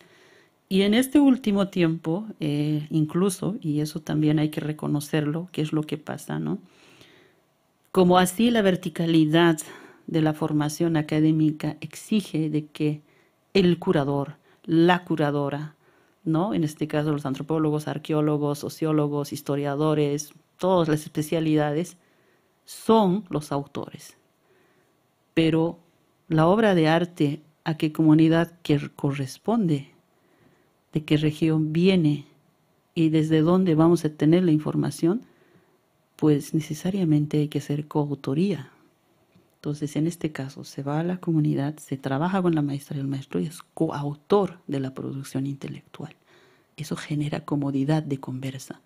Y en este último tiempo, eh, incluso, y eso también hay que reconocerlo, que es lo que pasa, ¿no? Como así la verticalidad de la formación académica exige de que el curador, la curadora, ¿no? En este caso los antropólogos, arqueólogos, sociólogos, historiadores, todas las especialidades son los autores. Pero la obra de arte a qué comunidad que corresponde, de qué región viene y desde dónde vamos a tener la información, pues necesariamente hay que hacer coautoría. Entonces, en este caso, se va a la comunidad, se trabaja con la maestra y el maestro y es coautor de la producción intelectual. Eso genera comodidad de conversa.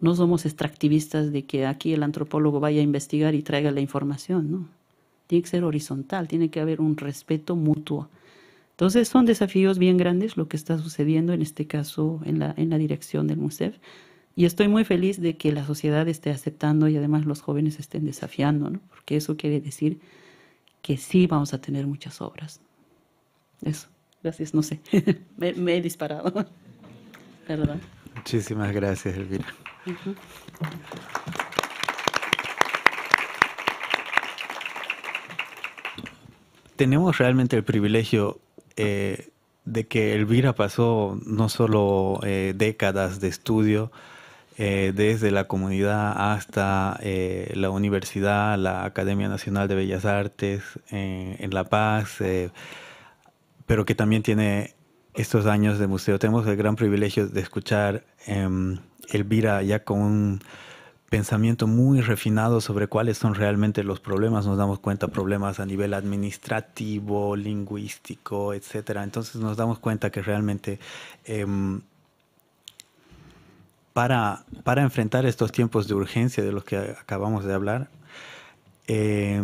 No somos extractivistas de que aquí el antropólogo vaya a investigar y traiga la información, no. Tiene que ser horizontal, tiene que haber un respeto mutuo. Entonces, son desafíos bien grandes lo que está sucediendo en este caso en la, dirección del MUSEF y estoy muy feliz de que la sociedad esté aceptando y además los jóvenes estén desafiando, porque eso quiere decir que sí vamos a tener muchas obras. Eso, gracias, no sé, me, he disparado. Perdón. Muchísimas gracias, Elvira. Tenemos realmente el privilegio eh, de que Elvira pasó no solo eh, décadas de estudio, eh, desde la comunidad hasta eh, la universidad, la Academia Nacional de Bellas Artes eh, en La Paz, pero que también tiene estos años de museo. Tenemos el gran privilegio de escuchar em, Elvira ya con un pensamiento muy refinado sobre cuáles son realmente los problemas. Nos damos cuenta problemas a nivel administrativo, lingüístico, etcétera. Entonces nos damos cuenta que realmente em, para, enfrentar estos tiempos de urgencia de los que acabamos de hablar, eh,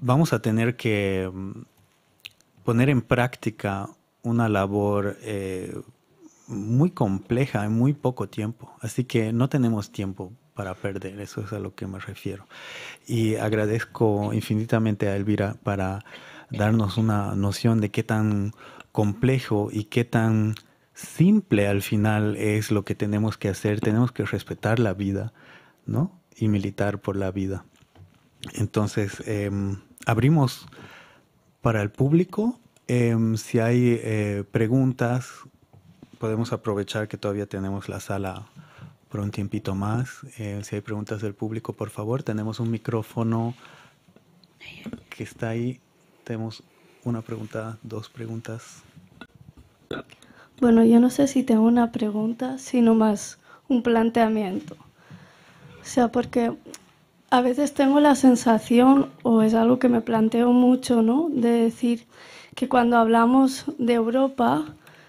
vamos a tener que mm, poner en práctica una labor eh, muy compleja en muy poco tiempo. Así que no tenemos tiempo para perder, eso es a lo que me refiero. Y agradezco infinitamente a Elvira para darnos una noción de qué tan complejo y qué tan simple al final es lo que tenemos que hacer, tenemos que respetar la vida, ¿no? Y militar por la vida. Entonces, em, abrimos para el público. Em, si hay eh, preguntas, podemos aprovechar que todavía tenemos la sala por un tiempito más. Eh, si hay preguntas del público, por favor, tenemos un micrófono que está ahí. Tenemos una pregunta, dos preguntas. Bueno, yo no sé si tengo una pregunta, sino más un planteamiento. O sea, porque a veces tengo la sensación, o es algo que me planteo mucho, ¿no? De decir que cuando hablamos de Europa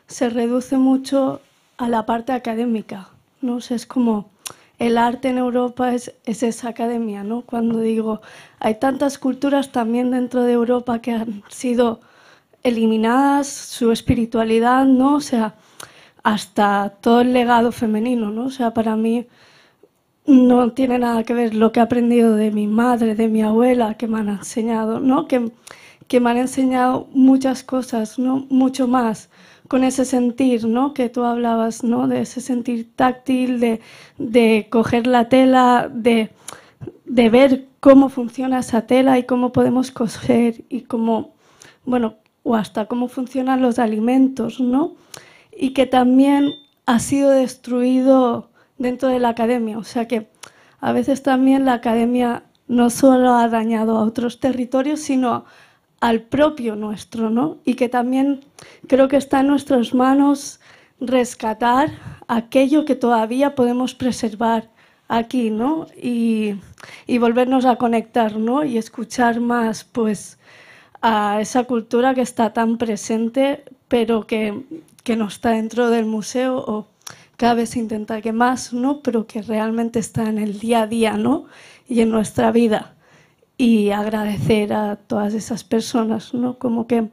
se reduce mucho a la parte académica, ¿no? O sea, es como el arte en Europa es, es, esa academia, ¿no? Cuando digo, hay tantas culturas también dentro de Europa que han sido eliminadas su espiritualidad, ¿no? O sea, hasta todo el legado femenino, ¿no? O sea, para mí no tiene nada que ver lo que he aprendido de mi madre, de mi abuela, que me han enseñado, ¿no? Que, que me han enseñado muchas cosas, ¿no? Mucho más con ese sentir, ¿no? Que tú hablabas, ¿no? De ese sentir táctil, de, de coger la tela, de, de ver cómo funciona esa tela y cómo podemos coger y cómo, bueno, o hasta cómo funcionan los alimentos, ¿no? Y que también ha sido destruido dentro de la academia. O sea que a veces también la academia no solo ha dañado a otros territorios, sino al propio nuestro, ¿no? Y que también creo que está en nuestras manos rescatar aquello que todavía podemos preservar aquí, ¿no? Y, volvernos a conectar, ¿no? Y escuchar más, pues, a esa cultura que está tan presente, pero que, que no está dentro del museo o cada vez intenta que más, ¿no? Pero que realmente está en el día a día, ¿no? Y en nuestra vida. Y agradecer a todas esas personas, ¿no? Como que,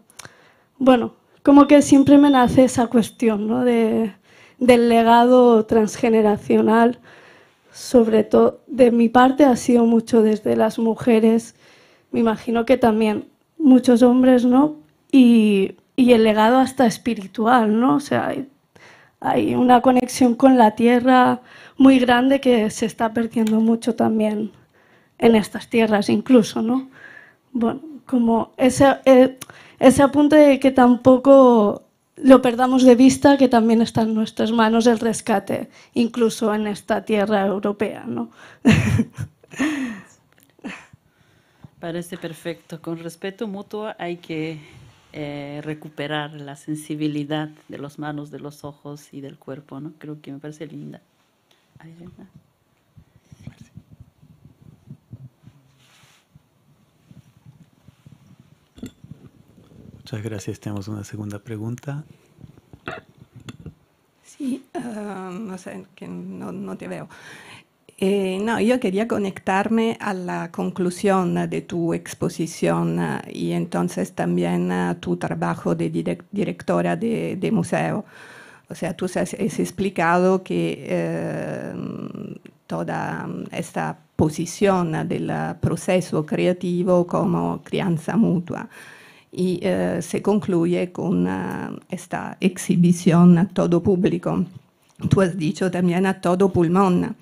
bueno, como que siempre me nace esa cuestión, ¿no? De, del legado transgeneracional, sobre todo de mi parte ha sido mucho desde las mujeres, me imagino que también muchos hombres, ¿no? Y, y, el legado hasta espiritual, ¿no? O sea, hay, una conexión con la tierra muy grande que se está perdiendo mucho también en estas tierras incluso, ¿no? Bueno, como ese, eh, ese apunte de que tampoco lo perdamos de vista, que también está en nuestras manos el rescate, incluso en esta tierra europea, ¿no? Parece perfecto. Con respeto mutuo hay que eh, recuperar la sensibilidad de las manos, de los ojos y del cuerpo, ¿no? Creo que me parece linda. Muchas gracias. Tenemos una segunda pregunta. Sí, ah, no sé, que no te veo. Eh, no, yo quería conectarme a la conclusión eh, de tu exposición eh, y entonces también a tu trabajo de directora de, museo. O sea, tú has, explicado que toda mm, esta posición del proceso creativo como crianza mutua y se concluye con esta exhibición a todo público. Tú has dicho también a todo pulmón.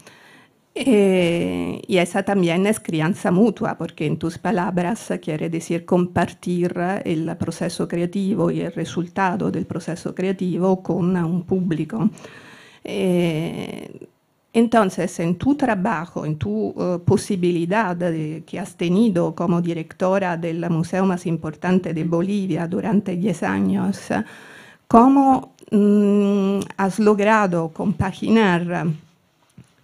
Eh, y esa también es crianza mutua, porque en tus palabras quiere decir compartir el proceso creativo y el resultado del proceso creativo con un público. Eh, entonces, en tu trabajo, en tu eh, posibilidad que has tenido como directora del museo más importante de Bolivia durante 10 años, ¿cómo mm, has logrado compaginar?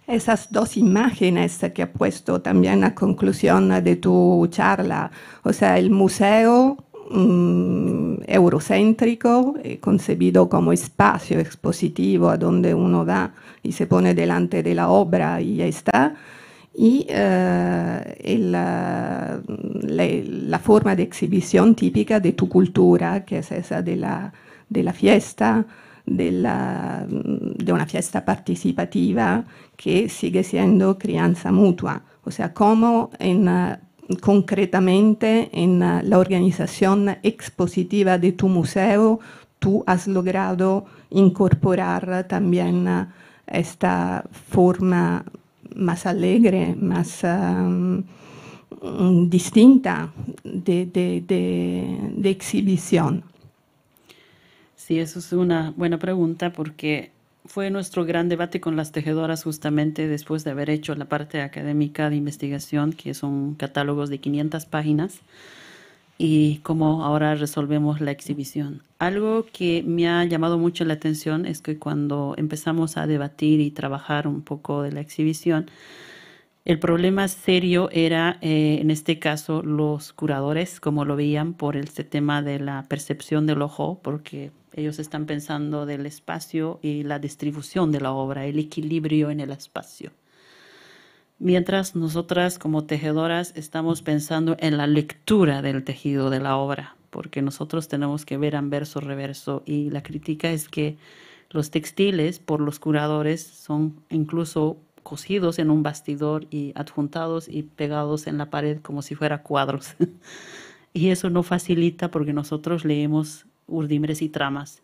esas dos imágenes que ha puesto también a conclusión de tu charla, o sea, el museo mm, eurocéntrico, eh, concebido como espacio expositivo a donde uno va y se pone delante de la obra y ya está, y eh, eh, la, forma de exhibición típica de tu cultura, que es esa de la, de la fiesta, della, de una fiesta participativa che sigue siendo crianza mutua, o sea, come en, concretamente in la organización expositiva di tu museo tu has logrado incorporar también esta forma más alegre, más um, distinta de, de, de, de exhibición. Sí, eso es una buena pregunta porque fue nuestro gran debate con las tejedoras justamente después de haber hecho la parte académica de investigación, que son catálogos de 500 páginas, y cómo ahora resolvemos la exhibición. Algo que me ha llamado mucho la atención es que cuando empezamos a debatir y trabajar un poco de la exhibición, el problema serio era, eh, en este caso, los curadores, como lo veían por este tema de la percepción del ojo, porque ellos están pensando del espacio y la distribución de la obra, el equilibrio en el espacio. Mientras nosotras como tejedoras estamos pensando en la lectura del tejido de la obra, porque nosotros tenemos que ver anverso, reverso, y la crítica es que los textiles por los curadores son incluso cosidos en un bastidor y adjuntados y pegados en la pared como si fuera cuadros. y eso no facilita porque nosotros leemos urdimbres y tramas.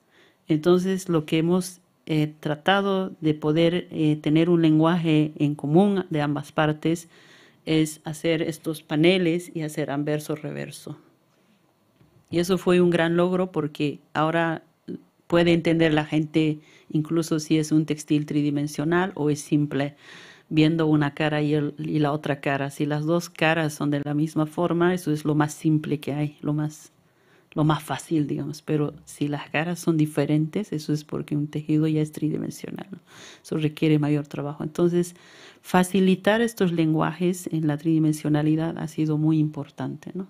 Entonces lo que hemos eh, tratado de poder eh, tener un lenguaje en común de ambas partes es hacer estos paneles y hacer anverso reverso. Y eso fue un gran logro porque ahora puede entender la gente incluso si es un textil tridimensional o es simple, viendo una cara y, la otra cara. Si las dos caras son de la misma forma, eso es lo más simple que hay, lo más, lo más fácil, digamos. Pero si las caras son diferentes, eso es porque un tejido ya es tridimensional. Eso requiere mayor trabajo. Entonces, facilitar estos lenguajes en la tridimensionalidad ha sido muy importante, ¿no?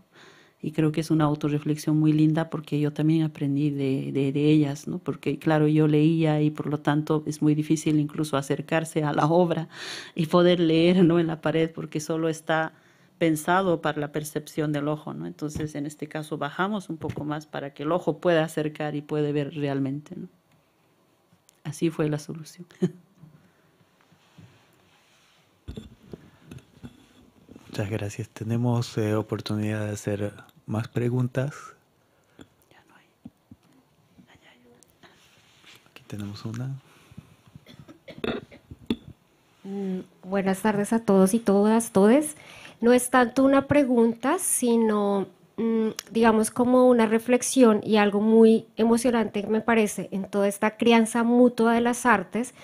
y creo que es una autorreflexión muy linda porque yo también aprendí de, ellas, ¿no? porque claro, yo leía y por lo tanto es muy difícil incluso acercarse a la obra y poder leer en la pared porque solo está pensado para la percepción del ojo, ¿no? entonces en este caso bajamos un poco más para que el ojo pueda acercar y puede ver realmente. Así fue la solución. Muchas gracias. Tenemos eh, oportunidad de hacer ¿Más preguntas? Ya no hay. Aquí tenemos una. Mm, buenas tardes a todos y todas, todes. No es tanto una pregunta, sino mm, digamos como una reflexión y algo muy emocionante que me parece en toda esta crianza mutua de las artes,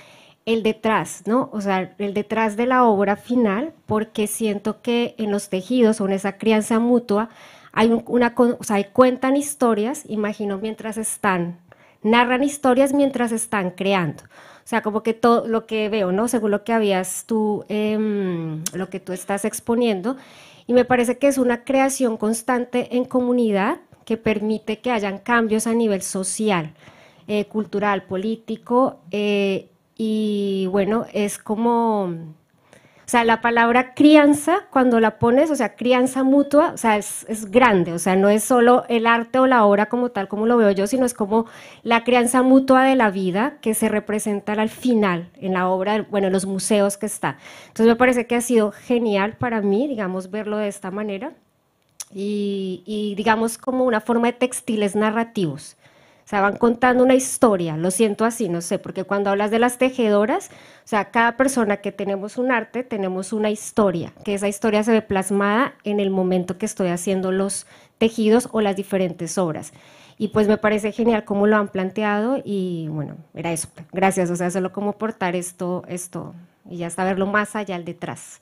el detrás, ¿no? O sea, el detrás de la obra final, porque siento que en los tejidos o en esa crianza mutua hay una, o sea, cuentan historias, imagino, mientras están, narran historias mientras están creando. O sea, como que todo lo que veo, ¿no? Según lo que habías tú, em, lo que tú estás exponiendo. Y me parece que es una creación constante en comunidad que permite que hayan cambios a nivel social, eh, cultural, político. Eh, y bueno, es como o sea, la palabra crianza, cuando la pones, o sea, crianza mutua, o sea, es, es, grande, o sea, no es solo el arte o la obra como tal, como lo veo yo, sino es como la crianza mutua de la vida que se representa al final en la obra, bueno, en los museos que está. Entonces me parece que ha sido genial para mí, digamos, verlo de esta manera y, y digamos como una forma de textiles narrativos. O sea, van contando una historia, lo siento así, no sé, porque cuando hablas de las tejedoras, o sea, cada persona que tenemos un arte, tenemos una historia, que esa historia se ve plasmada en el momento que estoy haciendo los tejidos o las diferentes obras. Y pues me parece genial cómo lo han planteado y bueno, era eso. Gracias, o sea, solo como portar esto, esto y ya está verlo más allá al detrás.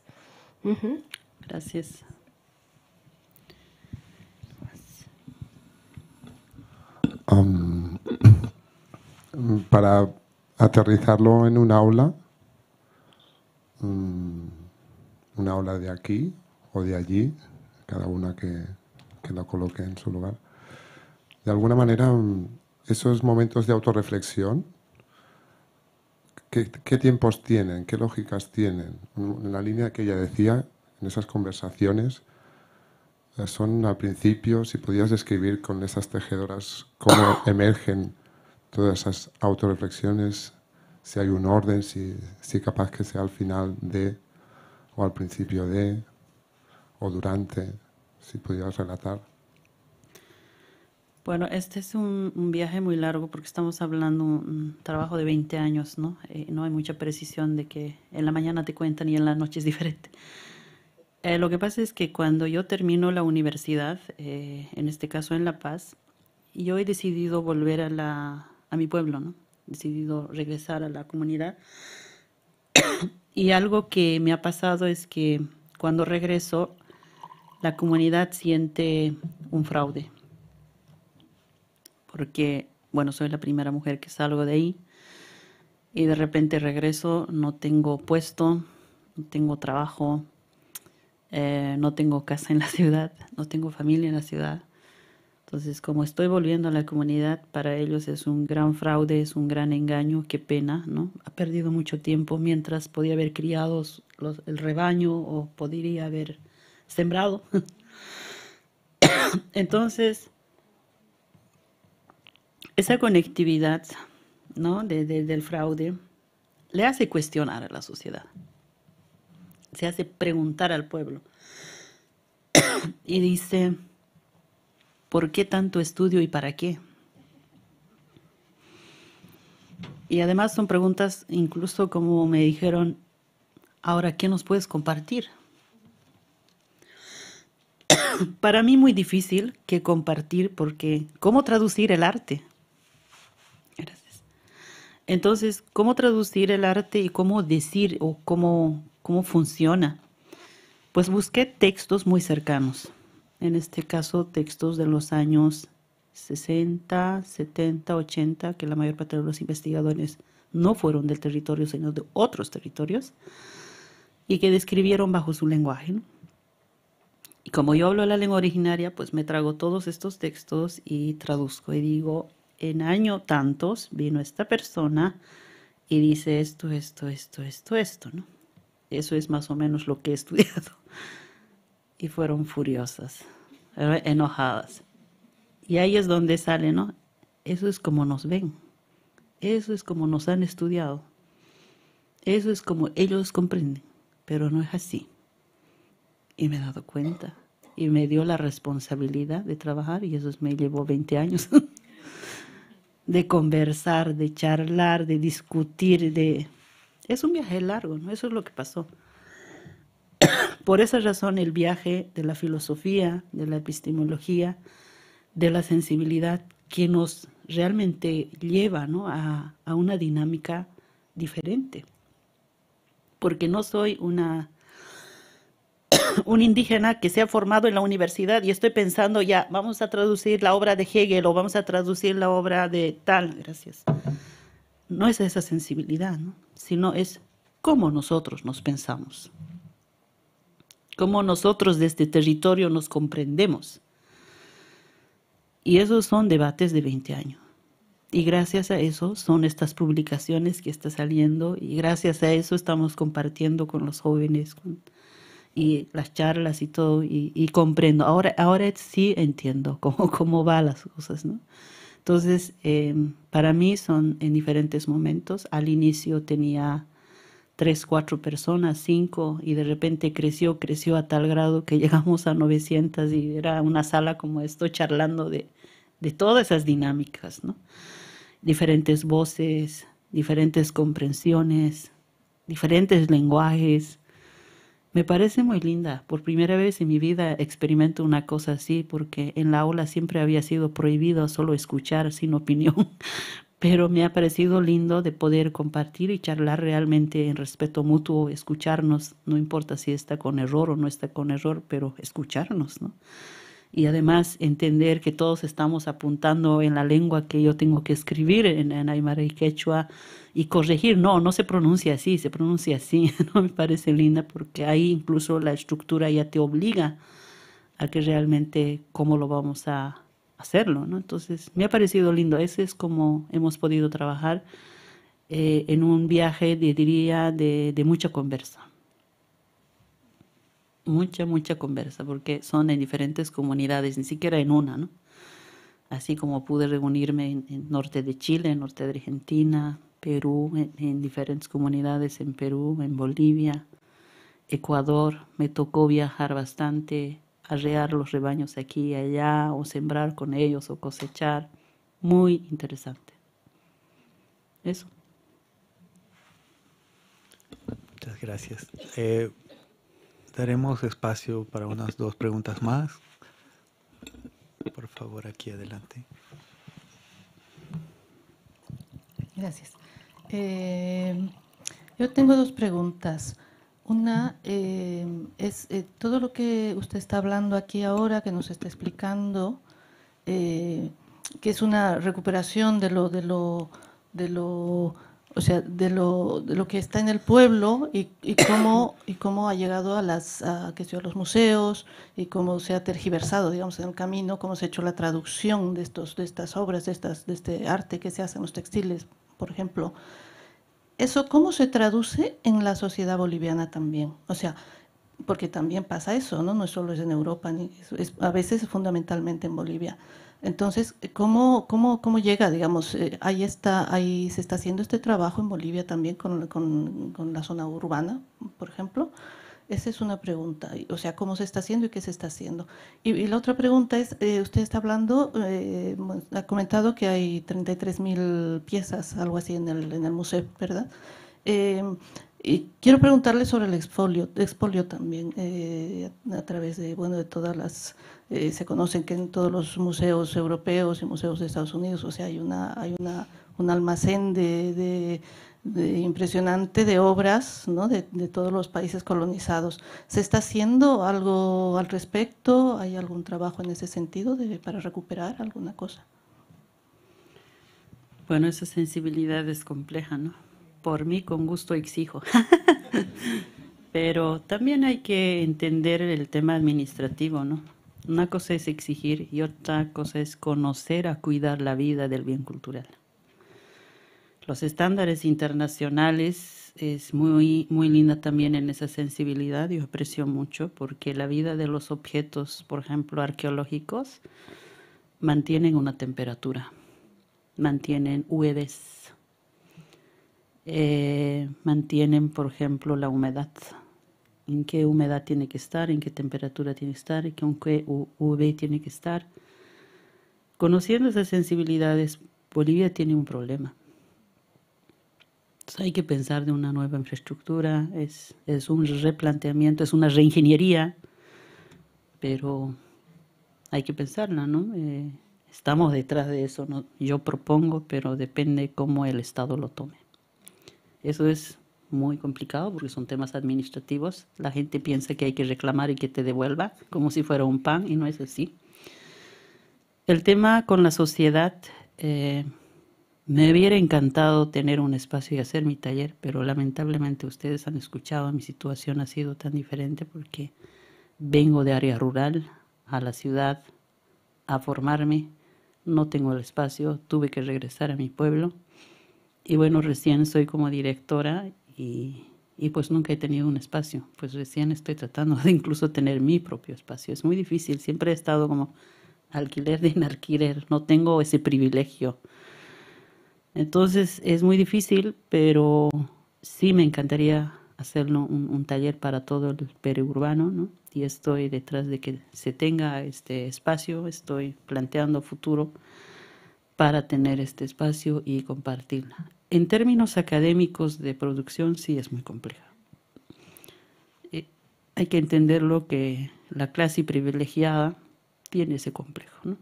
Gracias. para aterrizarlo en un aula, una ola de aquí o de allí, cada una que, la coloque en su lugar. De alguna manera, esos momentos de autorreflexión, ¿qué, ¿qué, tiempos tienen? ¿Qué lógicas tienen? En la línea que ella decía, en esas conversaciones, son al principio, si podías describir con esas tejedoras cómo emergen todas esas autorreflexiones si hay un orden, si, si capaz que sea al final de, o al principio de, o durante, si pudieras relatar. Bueno, este es un, viaje muy largo porque estamos hablando un, un trabajo de 20 años, ¿no? Eh, no hay mucha precisión de que en la mañana te cuentan y en la noche es diferente. Eh, lo que pasa es que cuando yo termino la universidad, eh, en este caso en La Paz, yo he decidido volver a, la, a mi pueblo, ¿no? decidido regresar a la comunidad. y algo que me ha pasado es que cuando regreso, la comunidad siente un fraude. Porque, bueno, soy la primera mujer que salgo de ahí y de repente regreso, no tengo puesto, no tengo trabajo, eh, no tengo casa en la ciudad, no tengo familia en la ciudad. Entonces, como estoy volviendo a la comunidad, para ellos es un gran fraude, es un gran engaño, qué pena, ¿no? Ha perdido mucho tiempo mientras podía haber criado el rebaño o podría haber sembrado. Entonces, esa conectividad, ¿no? del fraude le hace cuestionar a la sociedad, se hace preguntar al pueblo y dice, ¿Por qué tanto estudio y para qué? Y además son preguntas, incluso como me dijeron, ahora, ¿qué nos puedes compartir? para mí muy difícil que compartir porque ¿cómo traducir el arte? Gracias. Entonces, ¿cómo traducir el arte y cómo decir o cómo, cómo funciona? Pues busqué textos muy cercanos en este caso textos de los años 60, 70, 80, que la mayor parte de los investigadores no fueron del territorio, sino de otros territorios, y que describieron bajo su lenguaje. Y como yo hablo la lengua originaria, pues me trago todos estos textos y traduzco y digo, en año tantos vino esta persona y dice esto, esto, esto, esto, esto, ¿no? Eso es más o menos lo que he estudiado y fueron furiosas, enojadas. Y ahí es donde sale, ¿no? Eso es como nos ven, eso es como nos han estudiado, eso es como ellos comprenden, pero no es así. Y me he dado cuenta y me dio la responsabilidad de trabajar y eso me llevó 20 años. de conversar, de charlar, de discutir, de... Es un viaje largo, ¿no? Eso es lo que pasó. Por esa razón el viaje de la filosofía, de la epistemología, de la sensibilidad que nos realmente lleva ¿no? a, una dinámica diferente. Porque no soy una un indígena que se ha formado en la universidad y estoy pensando ya, vamos a traducir la obra de Hegel o vamos a traducir la obra de tal, gracias. No es esa sensibilidad, sino es cómo nosotros nos pensamos cómo nosotros de este territorio nos comprendemos. Y esos son debates de 20 años. Y gracias a eso son estas publicaciones que está saliendo y gracias a eso estamos compartiendo con los jóvenes y las charlas y todo y, comprendo. Ahora, ahora sí entiendo cómo, cómo van las cosas, ¿no? Entonces, eh, para mí son en diferentes momentos. Al inicio tenía tres, cuatro personas, cinco, y de repente creció, creció a tal grado que llegamos a 900 y era una sala como esto charlando de, de todas esas dinámicas, ¿no? Diferentes voces, diferentes comprensiones, diferentes lenguajes. Me parece muy linda. Por primera vez en mi vida experimento una cosa así porque en la aula siempre había sido prohibido solo escuchar sin opinión, pero me ha parecido lindo de poder compartir y charlar realmente en respeto mutuo, escucharnos, no importa si está con error o no está con error, pero escucharnos, ¿no? Y además entender que todos estamos apuntando en la lengua que yo tengo que escribir en, en Aymara y Quechua y corregir, no, no se pronuncia así, se pronuncia así, ¿no? Me parece linda porque ahí incluso la estructura ya te obliga a que realmente cómo lo vamos a hacerlo, ¿no? Entonces, me ha parecido lindo. Ese es como hemos podido trabajar eh, en un viaje, diría, de, mucha conversa. Mucha, mucha conversa, porque son en diferentes comunidades, ni siquiera en una, ¿no? Así como pude reunirme en, el norte de Chile, en norte de Argentina, Perú, en diferentes comunidades en Perú, en Bolivia, Ecuador. Me tocó viajar bastante arrear los rebaños aquí y allá, o sembrar con ellos, o cosechar. Muy interesante. Eso. Muchas gracias. Eh, daremos espacio para unas dos preguntas más. Por favor, aquí adelante. Gracias. Eh, yo tengo dos preguntas. Una eh, es eh, todo lo que usted está hablando aquí ahora, que nos está explicando, eh, que es una recuperación de lo, de lo, de lo, o sea, de lo, que está en el pueblo y, cómo y cómo ha llegado a las, que los museos y cómo se ha tergiversado, digamos, en el camino, cómo se ha hecho la traducción de estos, de estas obras, de estas, de este arte que se hace en los textiles, por ejemplo. ¿Eso cómo se traduce en la sociedad boliviana también? O sea, porque también pasa eso, ¿no? No solo es en Europa, ni es, a veces fundamentalmente en Bolivia. Entonces, ¿cómo, cómo, cómo llega, digamos, eh, ahí está, ahí se está haciendo este trabajo en Bolivia también con, con la zona urbana, por ejemplo? Esa es una pregunta, o sea, cómo se está haciendo y qué se está haciendo. Y, la otra pregunta es, eh, usted está hablando, eh, ha comentado que hay mil piezas, algo así, en el, en el museo, ¿verdad? Em, y quiero preguntarle sobre el exfolio expolio también, eh, a través de, bueno, de todas las, se conocen que en todos los museos europeos y museos de Estados Unidos, o sea, hay una, hay una, un almacén de impresionante de obras ¿no? de, todos los países colonizados. ¿Se está haciendo algo al respecto? ¿Hay algún trabajo en ese sentido de, para recuperar alguna cosa? Bueno, esa sensibilidad es compleja, ¿no? Por mí, con gusto exijo. Pero también hay que entender el tema administrativo, ¿no? Una cosa es exigir y otra cosa es conocer a cuidar la vida del bien cultural los estándares internacionales es muy, muy linda también en esa sensibilidad, yo aprecio mucho, porque la vida de los objetos, por ejemplo, arqueológicos, mantienen una temperatura, mantienen UVs, eh, mantienen, por ejemplo, la humedad, en qué humedad tiene que estar, en qué temperatura tiene que estar, en qué UV tiene que estar. Conociendo esas sensibilidades, Bolivia tiene un problema hay que pensar de una nueva infraestructura, es, un replanteamiento, es una reingeniería, pero hay que pensarla, ¿no? Eh, estamos detrás de eso, yo propongo, pero depende cómo el Estado lo tome. Eso es muy complicado porque son temas administrativos. La gente piensa que hay que reclamar y que te devuelva, como si fuera un pan, y no es así. El tema con la sociedad... Eh, me hubiera encantado tener un espacio y hacer mi taller, pero lamentablemente ustedes han escuchado, mi situación ha sido tan diferente porque vengo de área rural a la ciudad a formarme, no tengo el espacio, tuve que regresar a mi pueblo y bueno, recién soy como directora y, y pues nunca he tenido un espacio, pues recién estoy tratando de incluso tener mi propio espacio, es muy difícil, siempre he estado como alquiler de alquiler, no tengo ese privilegio entonces es muy difícil, pero sí me encantaría hacerlo un, taller para todo el periurbano, ¿no? Y estoy detrás de que se tenga este espacio, estoy planteando futuro para tener este espacio y compartirla. En términos académicos de producción sí es muy compleja. Eh, hay que entenderlo que la clase privilegiada tiene ese complejo, ¿no?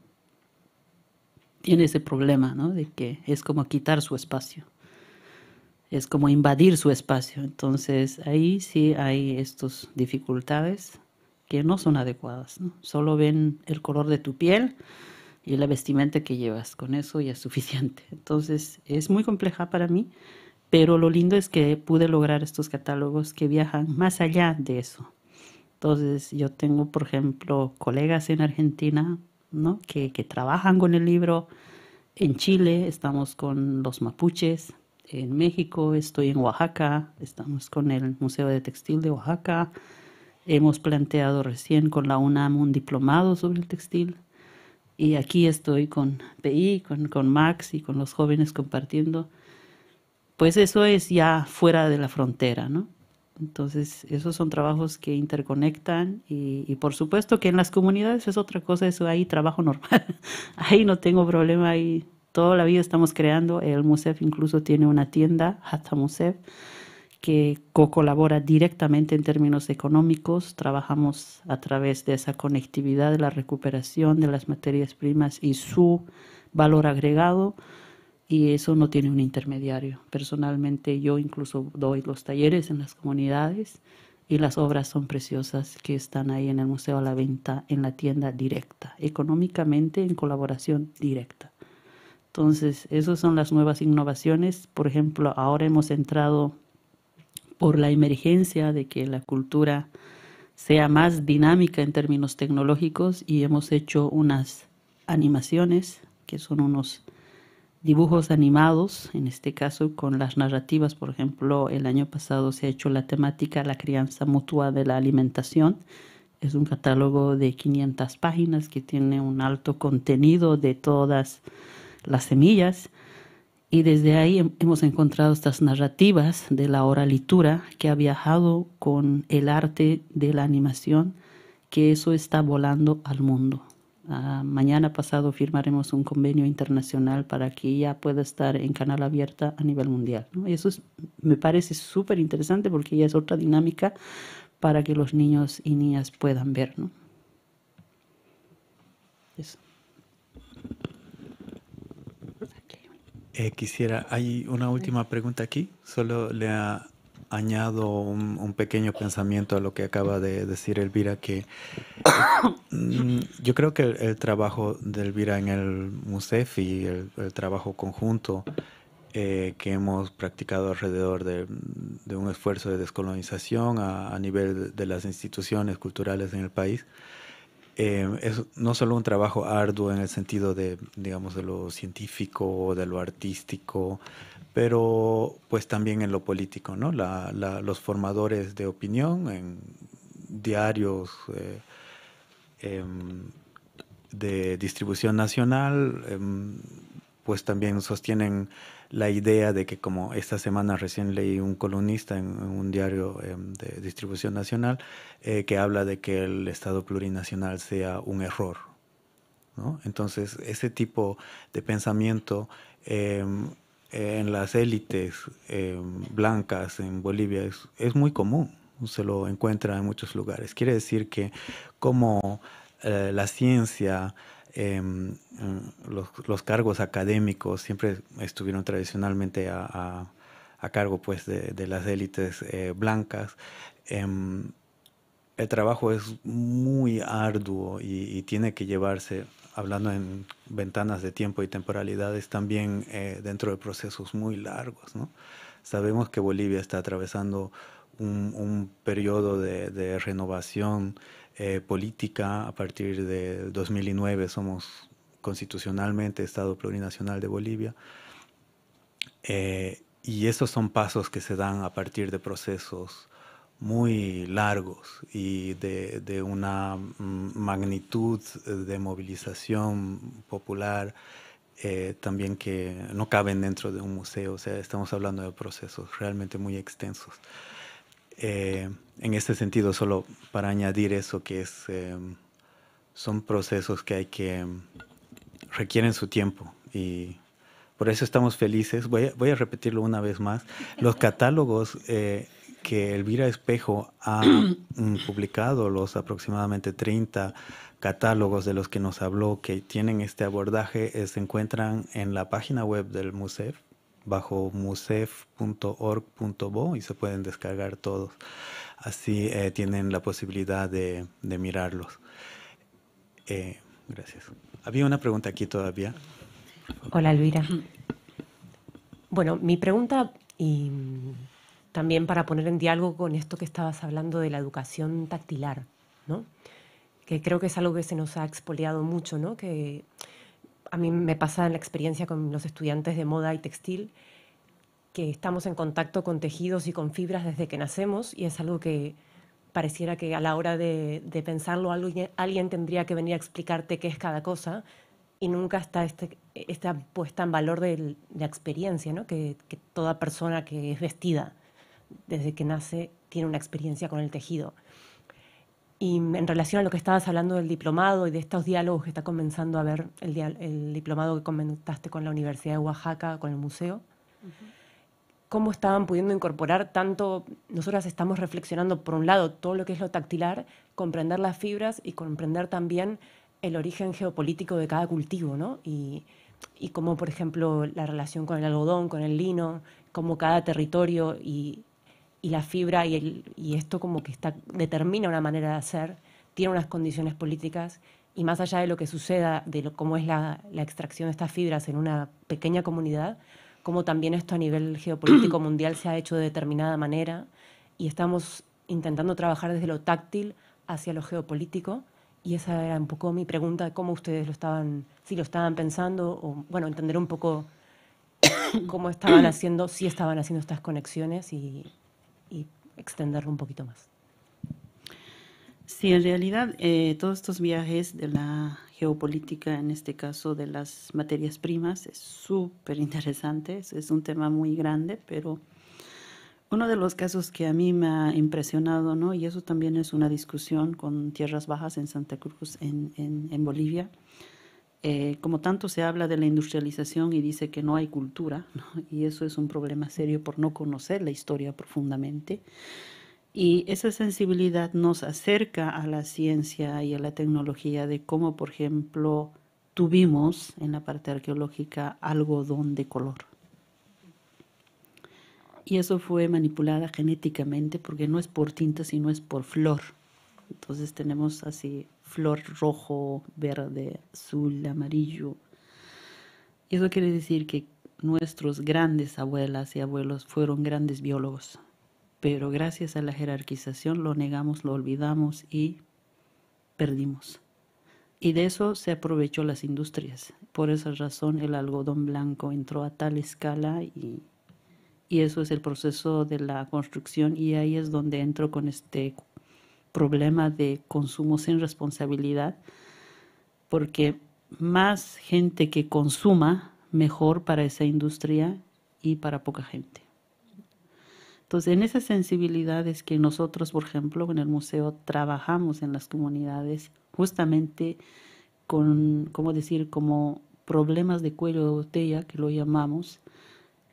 tiene ese problema, ¿no? De que es como quitar su espacio, es como invadir su espacio. Entonces ahí sí hay estas dificultades que no son adecuadas, ¿no? Solo ven el color de tu piel y la vestimenta que llevas, con eso ya es suficiente. Entonces es muy compleja para mí, pero lo lindo es que pude lograr estos catálogos que viajan más allá de eso. Entonces yo tengo, por ejemplo, colegas en Argentina, ¿no? que, trabajan con el libro. En Chile estamos con los mapuches, en México, estoy en Oaxaca, estamos con el Museo de Textil de Oaxaca, hemos planteado recién con la UNAM un diplomado sobre el textil y aquí estoy con PI, con, con Max y con los jóvenes compartiendo. Pues eso es ya fuera de la frontera, ¿no? Entonces, esos son trabajos que interconectan y, por supuesto que en las comunidades es otra cosa, eso ahí trabajo normal, ahí no tengo problema, ahí toda la vida estamos creando, el MUSEF incluso tiene una tienda, Hasta MUSEF, que co colabora directamente en términos económicos, trabajamos a través de esa conectividad, de la recuperación de las materias primas y su valor agregado y eso no tiene un intermediario. Personalmente yo incluso doy los talleres en las comunidades y las obras son preciosas que están ahí en el museo a la venta en la tienda directa, económicamente en colaboración directa. Entonces, esas son las nuevas innovaciones. Por ejemplo, ahora hemos entrado por la emergencia de que la cultura sea más dinámica en términos tecnológicos y hemos hecho unas animaciones que son unos dibujos animados, en este caso con las narrativas, por ejemplo, el año pasado se ha hecho la temática La crianza mutua de la alimentación. Es un catálogo de 500 páginas que tiene un alto contenido de todas las semillas. Y desde ahí hemos encontrado estas narrativas de la hora oralitura que ha viajado con el arte de la animación, que eso está volando al mundo mañana pasado firmaremos un convenio internacional para que ella pueda estar en canal abierta a nivel mundial. Y eso me parece súper interesante porque ya es otra dinámica para que los niños y niñas puedan ver. Eh, quisiera, hay una última pregunta aquí, solo añado un, un, pequeño pensamiento a lo que acaba de decir Elvira, que mm, yo creo que el, trabajo de Elvira en el MUSEF y el trabajo conjunto eh, que hemos practicado alrededor de, de un esfuerzo de descolonización a, a nivel de, las instituciones culturales en el país, eh, es no solo un trabajo arduo en el sentido de, digamos, de lo científico, de lo artístico, pero pues también en lo político, los formadores de opinión en diarios eh, em, de distribución nacional, em, pues también sostienen la idea de que como esta semana recién leí un columnista en, un diario em, de distribución nacional eh, que habla de que el Estado plurinacional sea un error. Entonces, ese tipo de pensamiento en las élites blancas en Bolivia es, es, muy común, se lo encuentra en muchos lugares. Quiere decir que como eh, la ciencia, em, eh, los, los, cargos académicos siempre estuvieron tradicionalmente a, cargo pues, de, de las élites eh, blancas, em, el trabajo es muy arduo y tiene que llevarse hablando en ventanas de tiempo y temporalidades, también eh, dentro de procesos muy largos. ¿no? Sabemos que Bolivia está atravesando un, periodo de, renovación eh, política a partir de 2009. Somos constitucionalmente Estado Plurinacional de Bolivia. Eh, y esos son pasos que se dan a partir de procesos muy largos y de, de una mm, magnitud de movilización popular eh, también que no caben dentro de un museo, o sea, estamos hablando de procesos realmente muy extensos. Eh, en este sentido, solo para añadir eso, que es, eh, son procesos que hay que, requieren su tiempo y por eso estamos felices. Voy a, voy a repetirlo una vez más. Los catálogos que Elvira Espejo ha mm, publicado los aproximadamente 30 catálogos de los que nos habló que tienen este abordaje eh, se encuentran en la página web del MUSEF bajo musef.org.bo y se pueden descargar todos. Así eh, tienen la posibilidad de, mirarlos. Eh, gracias. Había una pregunta aquí todavía. Hola, Elvira. Bueno, mi pregunta y también para poner en diálogo con esto que estabas hablando de la educación tactilar, ¿no? que creo que es algo que se nos ha expoliado mucho, ¿no? que a mí me pasa en la experiencia con los estudiantes de moda y textil, que estamos en contacto con tejidos y con fibras desde que nacemos y es algo que pareciera que a la hora de, pensarlo alguien, tendría que venir a explicarte qué es cada cosa y nunca está este, esta puesta en valor de, la experiencia, ¿no? que toda persona que es vestida desde que nace tiene una experiencia con el tejido. Y en relación a lo que estabas hablando del diplomado y de estos diálogos que está comenzando a ver el, diplomado que comentaste con la Universidad de Oaxaca, con el museo, ¿cómo estaban pudiendo incorporar tanto? Nosotras estamos reflexionando, por un lado, todo lo que es lo tactilar, comprender las fibras y comprender también el origen geopolítico de cada cultivo, ¿no? Y, y cómo, por ejemplo, la relación con el algodón, con el lino, cómo cada territorio y y la fibra y, y esto como que está, determina una manera de hacer, tiene unas condiciones políticas y más allá de lo que suceda, de cómo es la, extracción de estas fibras en una pequeña comunidad, como también esto a nivel geopolítico mundial se ha hecho de determinada manera y estamos intentando trabajar desde lo táctil hacia lo geopolítico y esa era un poco mi pregunta cómo ustedes lo estaban, si lo estaban pensando o bueno, entender un poco cómo estaban haciendo, si estaban haciendo estas conexiones y, y extenderlo un poquito más. Sí, en realidad eh, todos estos viajes de la geopolítica, en este caso de las materias primas, es súper interesante, es, un tema muy grande, pero uno de los casos que a mí me ha impresionado, ¿no? y eso también es una discusión con Tierras Bajas en Santa Cruz, en, en, en Bolivia, eh, como tanto se habla de la industrialización y dice que no hay cultura, y eso es un problema serio por no conocer la historia profundamente, y esa sensibilidad nos acerca a la ciencia y a la tecnología de cómo, por ejemplo, tuvimos en la parte arqueológica algodón de color. Y eso fue manipulada genéticamente porque no es por tinta, sino es por flor. Entonces tenemos así flor rojo, verde, azul, amarillo. Eso quiere decir que nuestros grandes abuelas y abuelos fueron grandes biólogos, pero gracias a la jerarquización lo negamos, lo olvidamos y perdimos. Y de eso se aprovechó las industrias. Por esa razón el algodón blanco entró a tal escala y, y eso es el proceso de la construcción y ahí es donde entro con este problema de consumo sin responsabilidad, porque más gente que consuma, mejor para esa industria y para poca gente. Entonces, en esas sensibilidades que nosotros, por ejemplo, en el museo trabajamos en las comunidades, justamente con, ¿cómo decir?, como problemas de cuello de botella, que lo llamamos,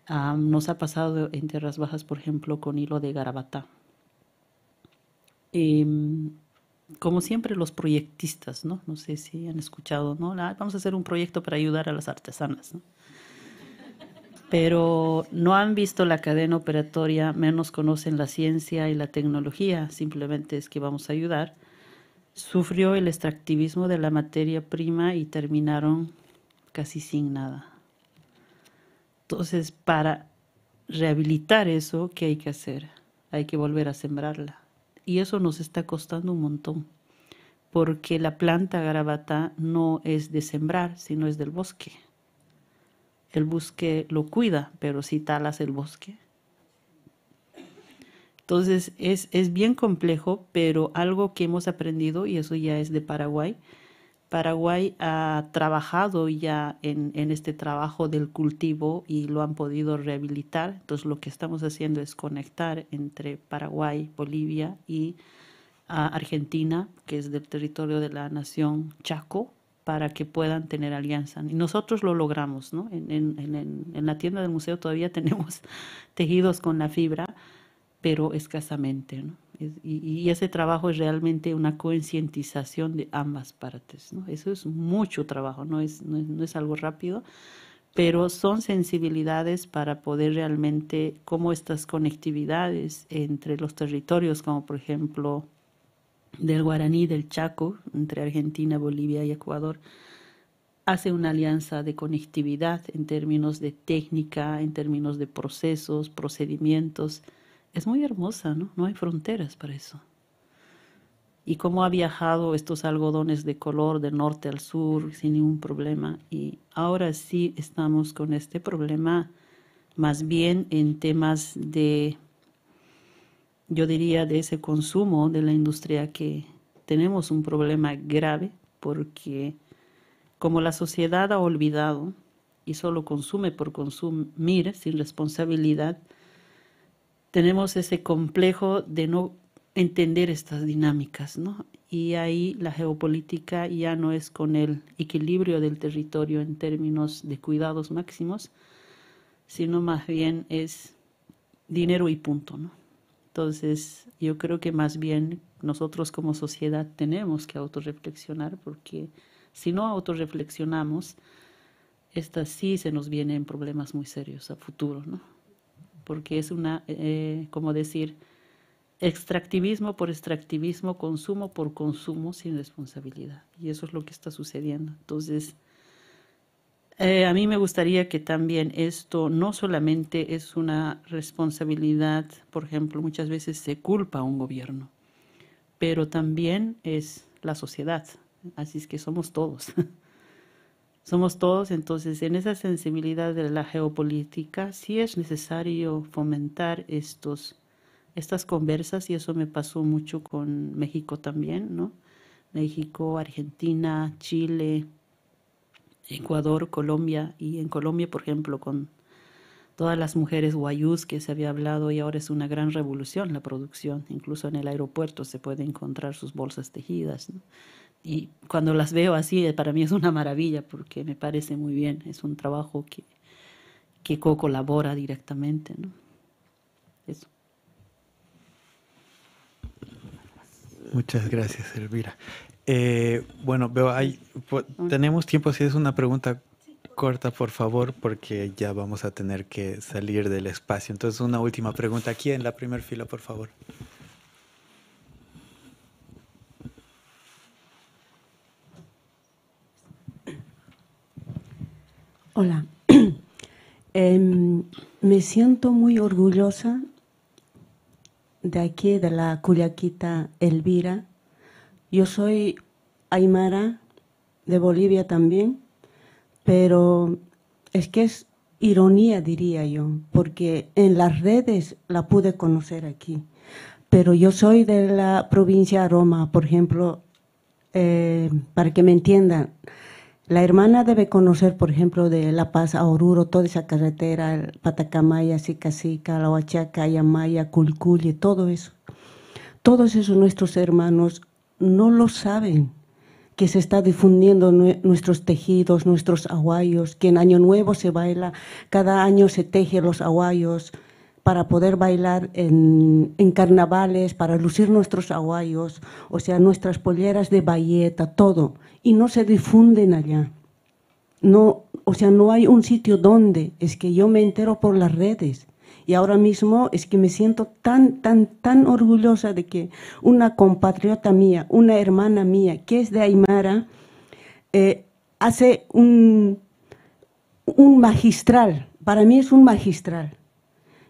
ah, nos ha pasado en Tierras Bajas, por ejemplo, con hilo de garabata. Em, como siempre, los proyectistas, ¿no? No sé si han escuchado, ¿no? Ah, vamos a hacer un proyecto para ayudar a las artesanas, Pero no han visto la cadena operatoria, menos conocen la ciencia y la tecnología, simplemente es que vamos a ayudar. Sufrió el extractivismo de la materia prima y terminaron casi sin nada. Entonces, para rehabilitar eso, ¿qué hay que hacer? Hay que volver a sembrarla y eso nos está costando un montón, porque la planta garabata no es de sembrar, sino es del bosque. El bosque lo cuida, pero si talas el bosque. Entonces es, es bien complejo, pero algo que hemos aprendido, y eso ya es de Paraguay, Paraguay ha trabajado ya en, este trabajo del cultivo y lo han podido rehabilitar. Entonces lo que estamos haciendo es conectar entre Paraguay, Bolivia y ah, Argentina, que es del territorio de la nación Chaco, para que puedan tener alianza. Y nosotros lo logramos, ¿no? En, en, en la tienda del museo todavía tenemos tejidos con la fibra, pero escasamente, ¿no? Y, ese trabajo es realmente una concientización de ambas partes. ¿no? Eso es mucho trabajo, no es, no es, no, es, algo rápido, pero son sensibilidades para poder realmente, cómo estas conectividades entre los territorios, como por ejemplo del guaraní, del Chaco, entre Argentina, Bolivia y Ecuador, hace una alianza de conectividad en términos de técnica, en términos de procesos, procedimientos, es muy hermosa, ¿no? No hay fronteras para eso. Y cómo ha viajado estos algodones de color del norte al sur sin ningún problema. Y ahora sí estamos con este problema más bien en temas de, yo diría, de ese consumo de la industria que tenemos un problema grave porque como la sociedad ha olvidado y solo consume por consumir sin responsabilidad, tenemos ese complejo de no entender estas dinámicas, ¿no? Y ahí la geopolítica ya no es con el equilibrio del territorio en términos de cuidados máximos, sino más bien es dinero y punto, ¿no? Entonces, yo creo que más bien nosotros como sociedad tenemos que autorreflexionar porque si no autorreflexionamos, esta sí se nos vienen problemas muy serios a futuro, ¿no? porque es una, eh, como decir, extractivismo por extractivismo, consumo por consumo sin responsabilidad. Y eso es lo que está sucediendo. Entonces, eh, a mí me gustaría que también esto no solamente es una responsabilidad, por ejemplo, muchas veces se culpa a un gobierno, pero también es la sociedad. Así es que somos todos. somos todos, entonces en esa sensibilidad de la geopolítica sí es necesario fomentar estos, estas conversas y eso me pasó mucho con México también, ¿no? México, Argentina, Chile, Ecuador, Colombia y en Colombia, por ejemplo, con todas las mujeres guayús que se había hablado y ahora es una gran revolución la producción, incluso en el aeropuerto se puede encontrar sus bolsas tejidas. ¿no? y cuando las veo así, eh, para mí es una maravilla porque me parece muy bien, es un trabajo que, que colabora directamente, ¿no? Eso. Muchas gracias, Elvira. Eh, bueno, veo, hay, tenemos tiempo, si es una pregunta corta, por favor, porque ya vamos a tener que salir del espacio. Entonces, una última pregunta aquí en la primera fila, por favor. Hola. Em, me siento muy orgullosa de aquí, de la Culiaquita Elvira. Yo soy Aymara, de Bolivia también, pero es que es ironía, diría yo, porque en las redes la pude conocer aquí. Pero yo soy de la provincia de Roma, por ejemplo, eh, para que me entiendan, la hermana debe conocer, por ejemplo, de La Paz a Oruro, toda esa carretera, Patacamaya, Sicasica, La Huachaca, Yamaya, Culculle, todo eso. Todos esos nuestros hermanos no lo saben, que se está difundiendo nuestros tejidos, nuestros aguayos, que en Año Nuevo se baila, cada año se teje los aguayos, para poder bailar en, carnavales, para lucir nuestros aguayos, o sea, nuestras polleras de bayeta, todo. Y no se difunden allá. No, o sea, no hay un sitio donde. Es que yo me entero por las redes. Y ahora mismo es que me siento tan, tan, tan orgullosa de que una compatriota mía, una hermana mía, que es de Aymara, eh, hace un, un magistral. Para mí es un magistral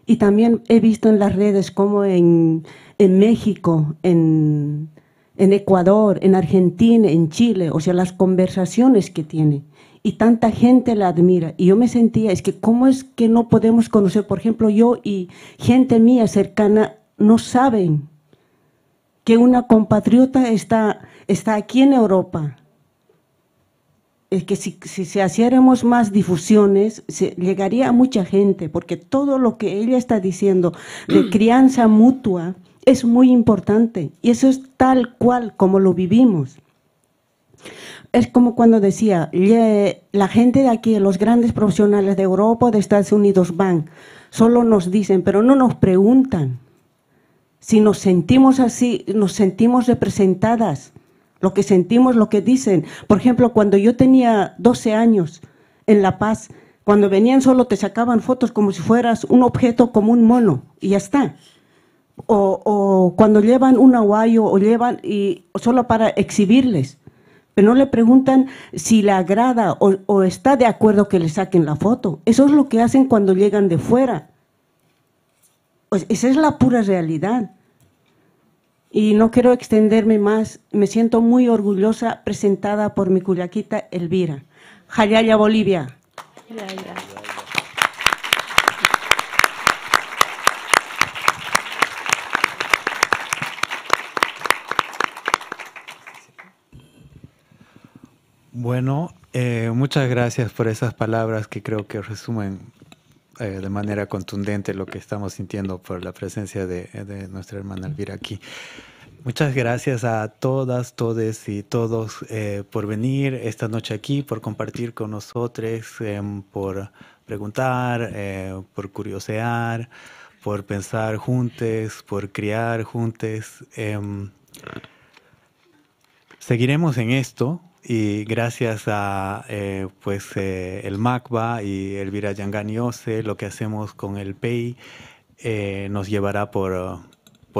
y también he visto en las redes como en, México, en, Ecuador, en Argentina, en Chile, o sea, las conversaciones que tiene. Y tanta gente la admira. Y yo me sentía, es que cómo es que no podemos conocer, por ejemplo, yo y gente mía cercana no saben que una compatriota está aquí en Europa, es que si, si, más difusiones, se, llegaría a mucha gente, porque todo lo que ella está diciendo de mm. crianza mutua es muy importante y eso es tal cual como lo vivimos. Es como cuando decía, la gente de aquí, los grandes profesionales de Europa, de Estados Unidos van, solo nos dicen, pero no nos preguntan si nos sentimos así, nos sentimos representadas lo que sentimos, lo que dicen. Por ejemplo, cuando yo tenía 12 años en La Paz, cuando venían solo te sacaban fotos como si fueras un objeto, como un mono, y ya está. O, cuando llevan un aguayo o llevan y solo para exhibirles. Pero no le preguntan si le agrada o, está de acuerdo que le saquen la foto. Eso es lo que hacen cuando llegan de fuera. Pues esa es la pura realidad. Y no quiero extenderme más, me siento muy orgullosa presentada por mi cuyaquita Elvira. Jayaya Bolivia. Bueno, eh, muchas gracias por esas palabras que creo que resumen eh, de manera contundente lo que estamos sintiendo por la presencia de, nuestra hermana Elvira aquí. Muchas gracias a todas, todes y todos eh, por venir esta noche aquí, por compartir con nosotros, eh, por preguntar, por curiosear, por pensar juntos, por criar juntos. Em, seguiremos en esto y gracias a eh, pues eh, el MACBA y Elvira Yangani lo que hacemos con el PEI eh, nos llevará por,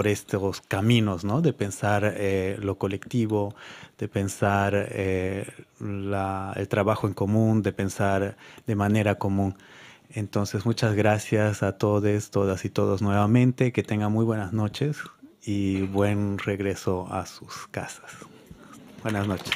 estos caminos, ¿no? De pensar lo colectivo, de pensar la, el trabajo en común, de pensar de manera común. Entonces, muchas gracias a todos, todas y todos nuevamente. Que tengan muy buenas noches y buen regreso a sus casas. Buenas noches.